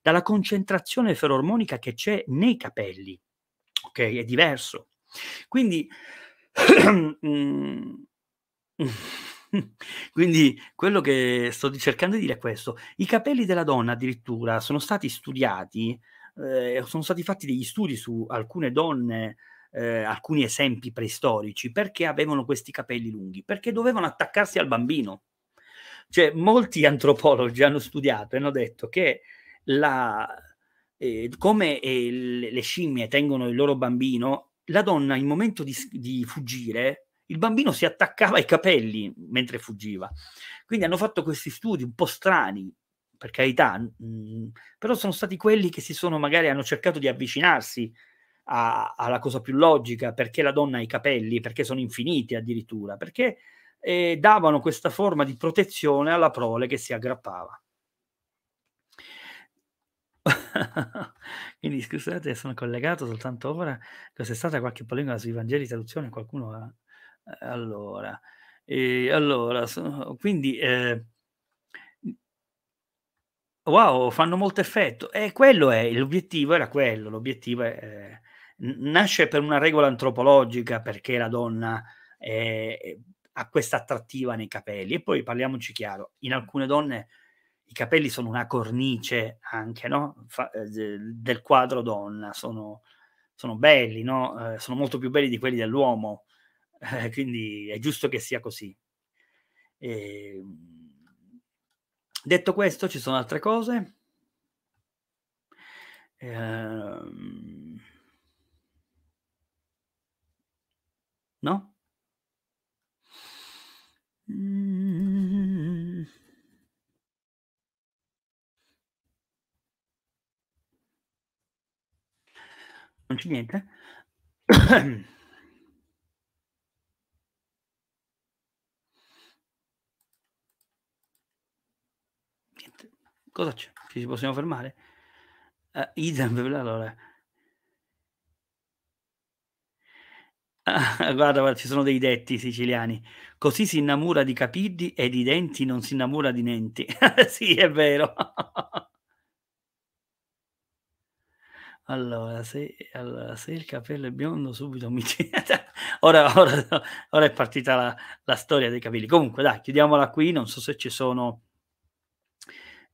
dalla concentrazione ferormonica che c'è nei capelli, ok? È diverso. Quindi, mm, quindi quello che sto cercando di dire è questo, i capelli della donna addirittura sono stati studiati eh, sono stati fatti degli studi su alcune donne, eh, alcuni esempi preistorici, perché avevano questi capelli lunghi? Perché dovevano attaccarsi al bambino. Cioè, molti antropologi hanno studiato e hanno detto che la, eh, come ehm, le scimmie tengono il loro bambino, la donna in momento di, di fuggire il bambino si attaccava ai capelli mentre fuggiva. Quindi hanno fatto questi studi un po' strani, per carità, mh, però sono stati quelli che si sono magari hanno cercato di avvicinarsi a, alla cosa più logica, perché la donna ha i capelli, perché sono infiniti addirittura, perché eh, davano questa forma di protezione alla prole che si aggrappava. Quindi scusate, sono collegato soltanto ora. Cos'è stata qualche polemica sui Vangeli di traduzione? Qualcuno ha... Eh, allora, eh, allora so, quindi eh, Wow, fanno molto effetto. E quello è, l'obiettivo era quello, l'obiettivo è, eh, nasce per una regola antropologica, perché la donna è, ha questa attrattiva nei capelli. E poi parliamoci chiaro, in alcune donne i capelli sono una cornice anche no? Fa, eh, del quadro donna, sono, sono belli, no? eh, sono molto più belli di quelli dell'uomo, eh, quindi è giusto che sia così. E, ehm, Detto questo, ci sono altre cose. Ehm... No? Mm. Non c'è niente. Cosa c'è? Ci si possiamo fermare? Uh, idem, allora. Ah, guarda, guarda, ci sono dei detti siciliani. Così si innamora di capiddi e di denti non si innamora di nenti. sì, è vero. allora se, allora, se il capello è biondo, subito mi... ora, ora, ora è partita la, la storia dei capelli. Comunque, dai, chiudiamola qui. Non so se ci sono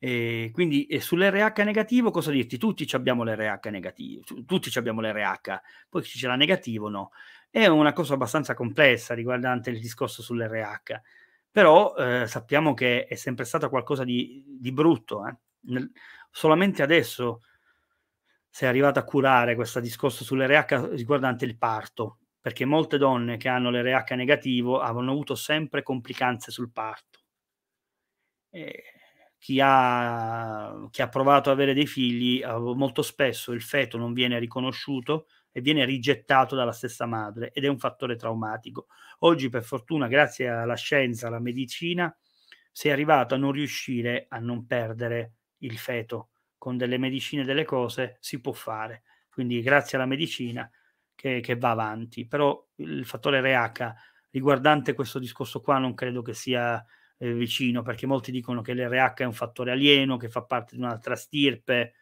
e ehm, quindi e sull'RH negativo cosa dirti? Tutti abbiamo l'RH negativo, tutti abbiamo l'RH, poi ci sarà negativo no. È una cosa abbastanza complessa riguardante il discorso sull'RH, però eh, sappiamo che è sempre stato qualcosa di, di brutto. Eh? Nel, solamente adesso si è arrivato a curare questo discorso sull'RH riguardante il parto, perché molte donne che hanno l'RH negativo avevano avuto sempre complicanze sul parto. E eh, chi ha, chi ha provato ad avere dei figli, eh, molto spesso il feto non viene riconosciuto e viene rigettato dalla stessa madre ed è un fattore traumatico. Oggi, per fortuna, grazie alla scienza, alla medicina, si è arrivato a non riuscire a non perdere il feto. Con delle medicine delle cose si può fare. Quindi grazie alla medicina che, che va avanti. Però il fattore RH riguardante questo discorso qua non credo che sia eh, vicino, perché molti dicono che l'RH è un fattore alieno, che fa parte di un'altra stirpe.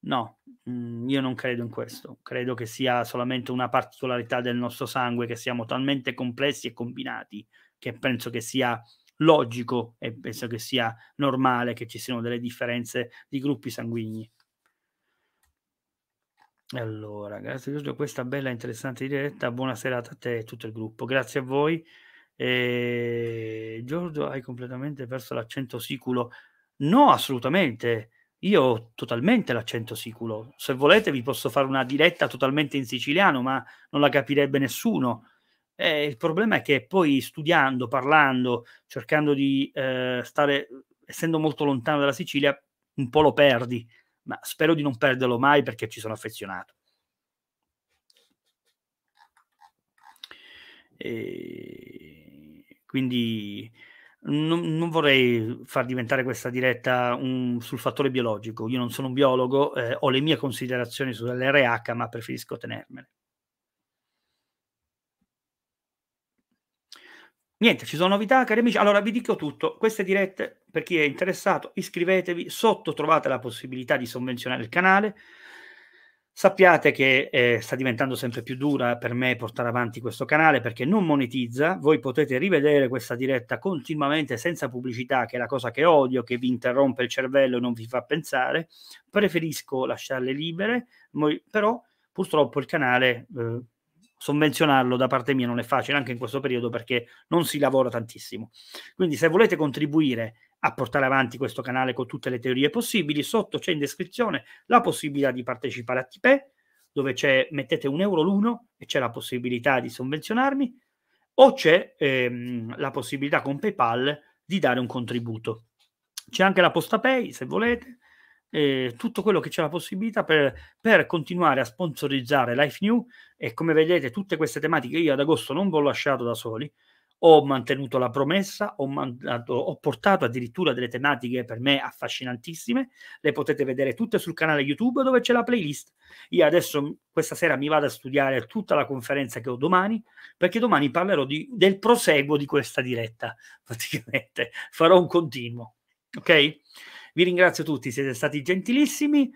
No, mh, mm, io non credo in questo, credo che sia solamente una particolarità del nostro sangue, che siamo talmente complessi e combinati, che penso che sia logico e penso che sia normale che ci siano delle differenze di gruppi sanguigni. Allora, grazie per questa bella e interessante diretta. Buona serata a te e a tutto il gruppo. Grazie a voi. E... Giorgio, hai completamente perso l'accento siculo. No, assolutamente. Io ho totalmente l'accento siculo. Se volete vi posso fare una diretta totalmente in siciliano, ma non la capirebbe nessuno. Eh, il problema è che poi studiando, parlando, cercando di eh, stare, essendo molto lontano dalla Sicilia, un po' lo perdi, ma spero di non perderlo mai perché ci sono affezionato. E... Quindi non, non, vorrei far diventare questa diretta un, sul fattore biologico. Io non sono un biologo, eh, ho le mie considerazioni sull'RH, ma preferisco tenermele. Niente, ci sono novità, cari amici. Allora vi dico tutto. Queste dirette, per chi è interessato, iscrivetevi. Sotto trovate la possibilità di sovvenzionare il canale. Sappiate che eh, sta diventando sempre più dura per me portare avanti questo canale perché non monetizza, voi potete rivedere questa diretta continuamente senza pubblicità, che è la cosa che odio, che vi interrompe il cervello e non vi fa pensare, preferisco lasciarle libere, però purtroppo il canale eh, sovvenzionarlo da parte mia non è facile anche in questo periodo perché non si lavora tantissimo. Quindi se volete contribuire a portare avanti questo canale con tutte le teorie possibili. Sotto c'è in descrizione la possibilità di partecipare a Tipe, dove c'è, mettete un euro l'uno e c'è la possibilità di sovvenzionarmi, o c'è ehm, la possibilità con PayPal di dare un contributo. C'è anche la posta Pay, se volete, eh, tutto quello che c'è la possibilità per, per continuare a sponsorizzare Life New e come vedete tutte queste tematiche io ad agosto non vi ho lasciato da soli, ho mantenuto la promessa, ho, mandato, ho, portato addirittura delle tematiche per me affascinantissime, le potete vedere tutte sul canale YouTube dove c'è la playlist. Io adesso questa sera mi vado a studiare tutta la conferenza che ho domani, perché domani parlerò di, del proseguo di questa diretta, praticamente farò un continuo. Ok? Vi ringrazio tutti, siete stati gentilissimi.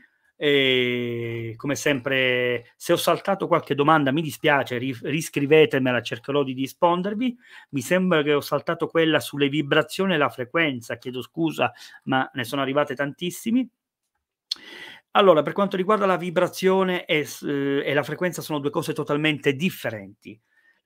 E come sempre, se ho saltato qualche domanda, mi dispiace, ri- riscrivetemela, cercherò di rispondervi. Mi sembra che ho saltato quella sulle vibrazioni e la frequenza, chiedo scusa, ma ne sono arrivate tantissimi. Allora, per quanto riguarda la vibrazione e, eh, e la frequenza, sono due cose totalmente differenti.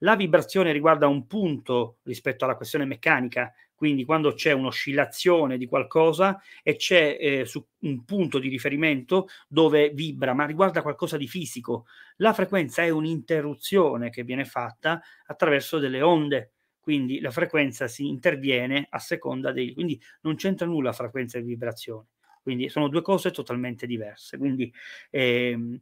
La vibrazione riguarda un punto rispetto alla questione meccanica, quindi quando c'è un'oscillazione di qualcosa e c'è eh, un punto di riferimento dove vibra, ma riguarda qualcosa di fisico. La frequenza è un'interruzione che viene fatta attraverso delle onde, quindi la frequenza si interviene a seconda dei... quindi non c'entra nulla frequenza e vibrazione quindi sono due cose totalmente diverse. Quindi ehm,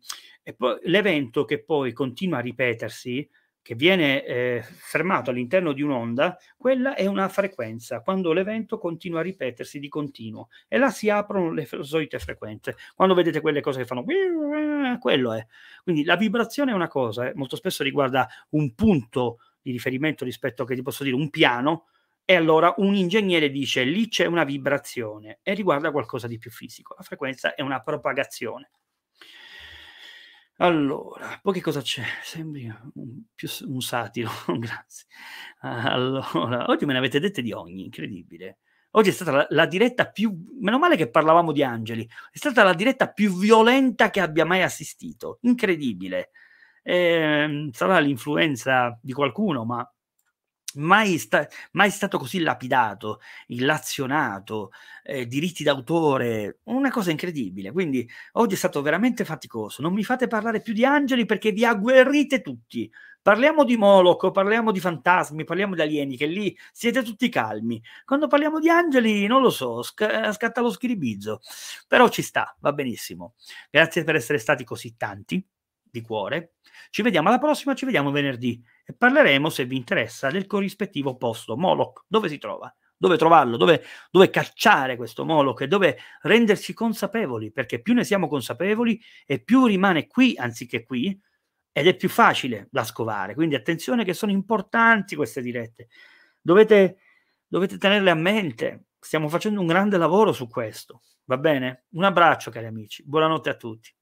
l'evento che poi continua a ripetersi che viene eh, fermato all'interno di un'onda, quella è una frequenza, quando l'evento continua a ripetersi di continuo e là si aprono le solite frequenze. Quando vedete quelle cose che fanno quello è. Quindi la vibrazione è una cosa, eh, molto spesso riguarda un punto di riferimento rispetto a che ti posso dire un piano, e allora un ingegnere dice lì c'è una vibrazione e riguarda qualcosa di più fisico. La frequenza è una propagazione. Allora, poi che cosa c'è? Sembri un, più, un satiro, grazie. Allora, oggi me ne avete dette di ogni, incredibile. Oggi è stata la, la, diretta più, meno male che parlavamo di angeli, è stata la diretta più violenta che abbia mai assistito, incredibile. Eh, sarà l'influenza di qualcuno, ma Mai, sta- mai, stato così lapidato, illazionato, eh, diritti d'autore, una cosa incredibile. Quindi oggi è stato veramente faticoso. Non mi fate parlare più di angeli perché vi agguerrite tutti. Parliamo di Moloch, parliamo di fantasmi, parliamo di alieni, che lì siete tutti calmi. Quando parliamo di angeli, non lo so, sc- eh, scatta lo schiribizzo. Però ci sta, va benissimo. Grazie per essere stati così tanti di cuore. Ci vediamo alla prossima, ci vediamo venerdì e parleremo, se vi interessa, del corrispettivo posto Moloch, dove si trova, dove trovarlo, dove, dove cacciare questo Moloch e dove rendersi consapevoli, perché più ne siamo consapevoli e più rimane qui anziché qui ed è più facile da scovare. Quindi attenzione che sono importanti queste dirette. Dovete, dovete tenerle a mente. Stiamo facendo un grande lavoro su questo. Va bene? Un abbraccio cari amici. Buonanotte a tutti.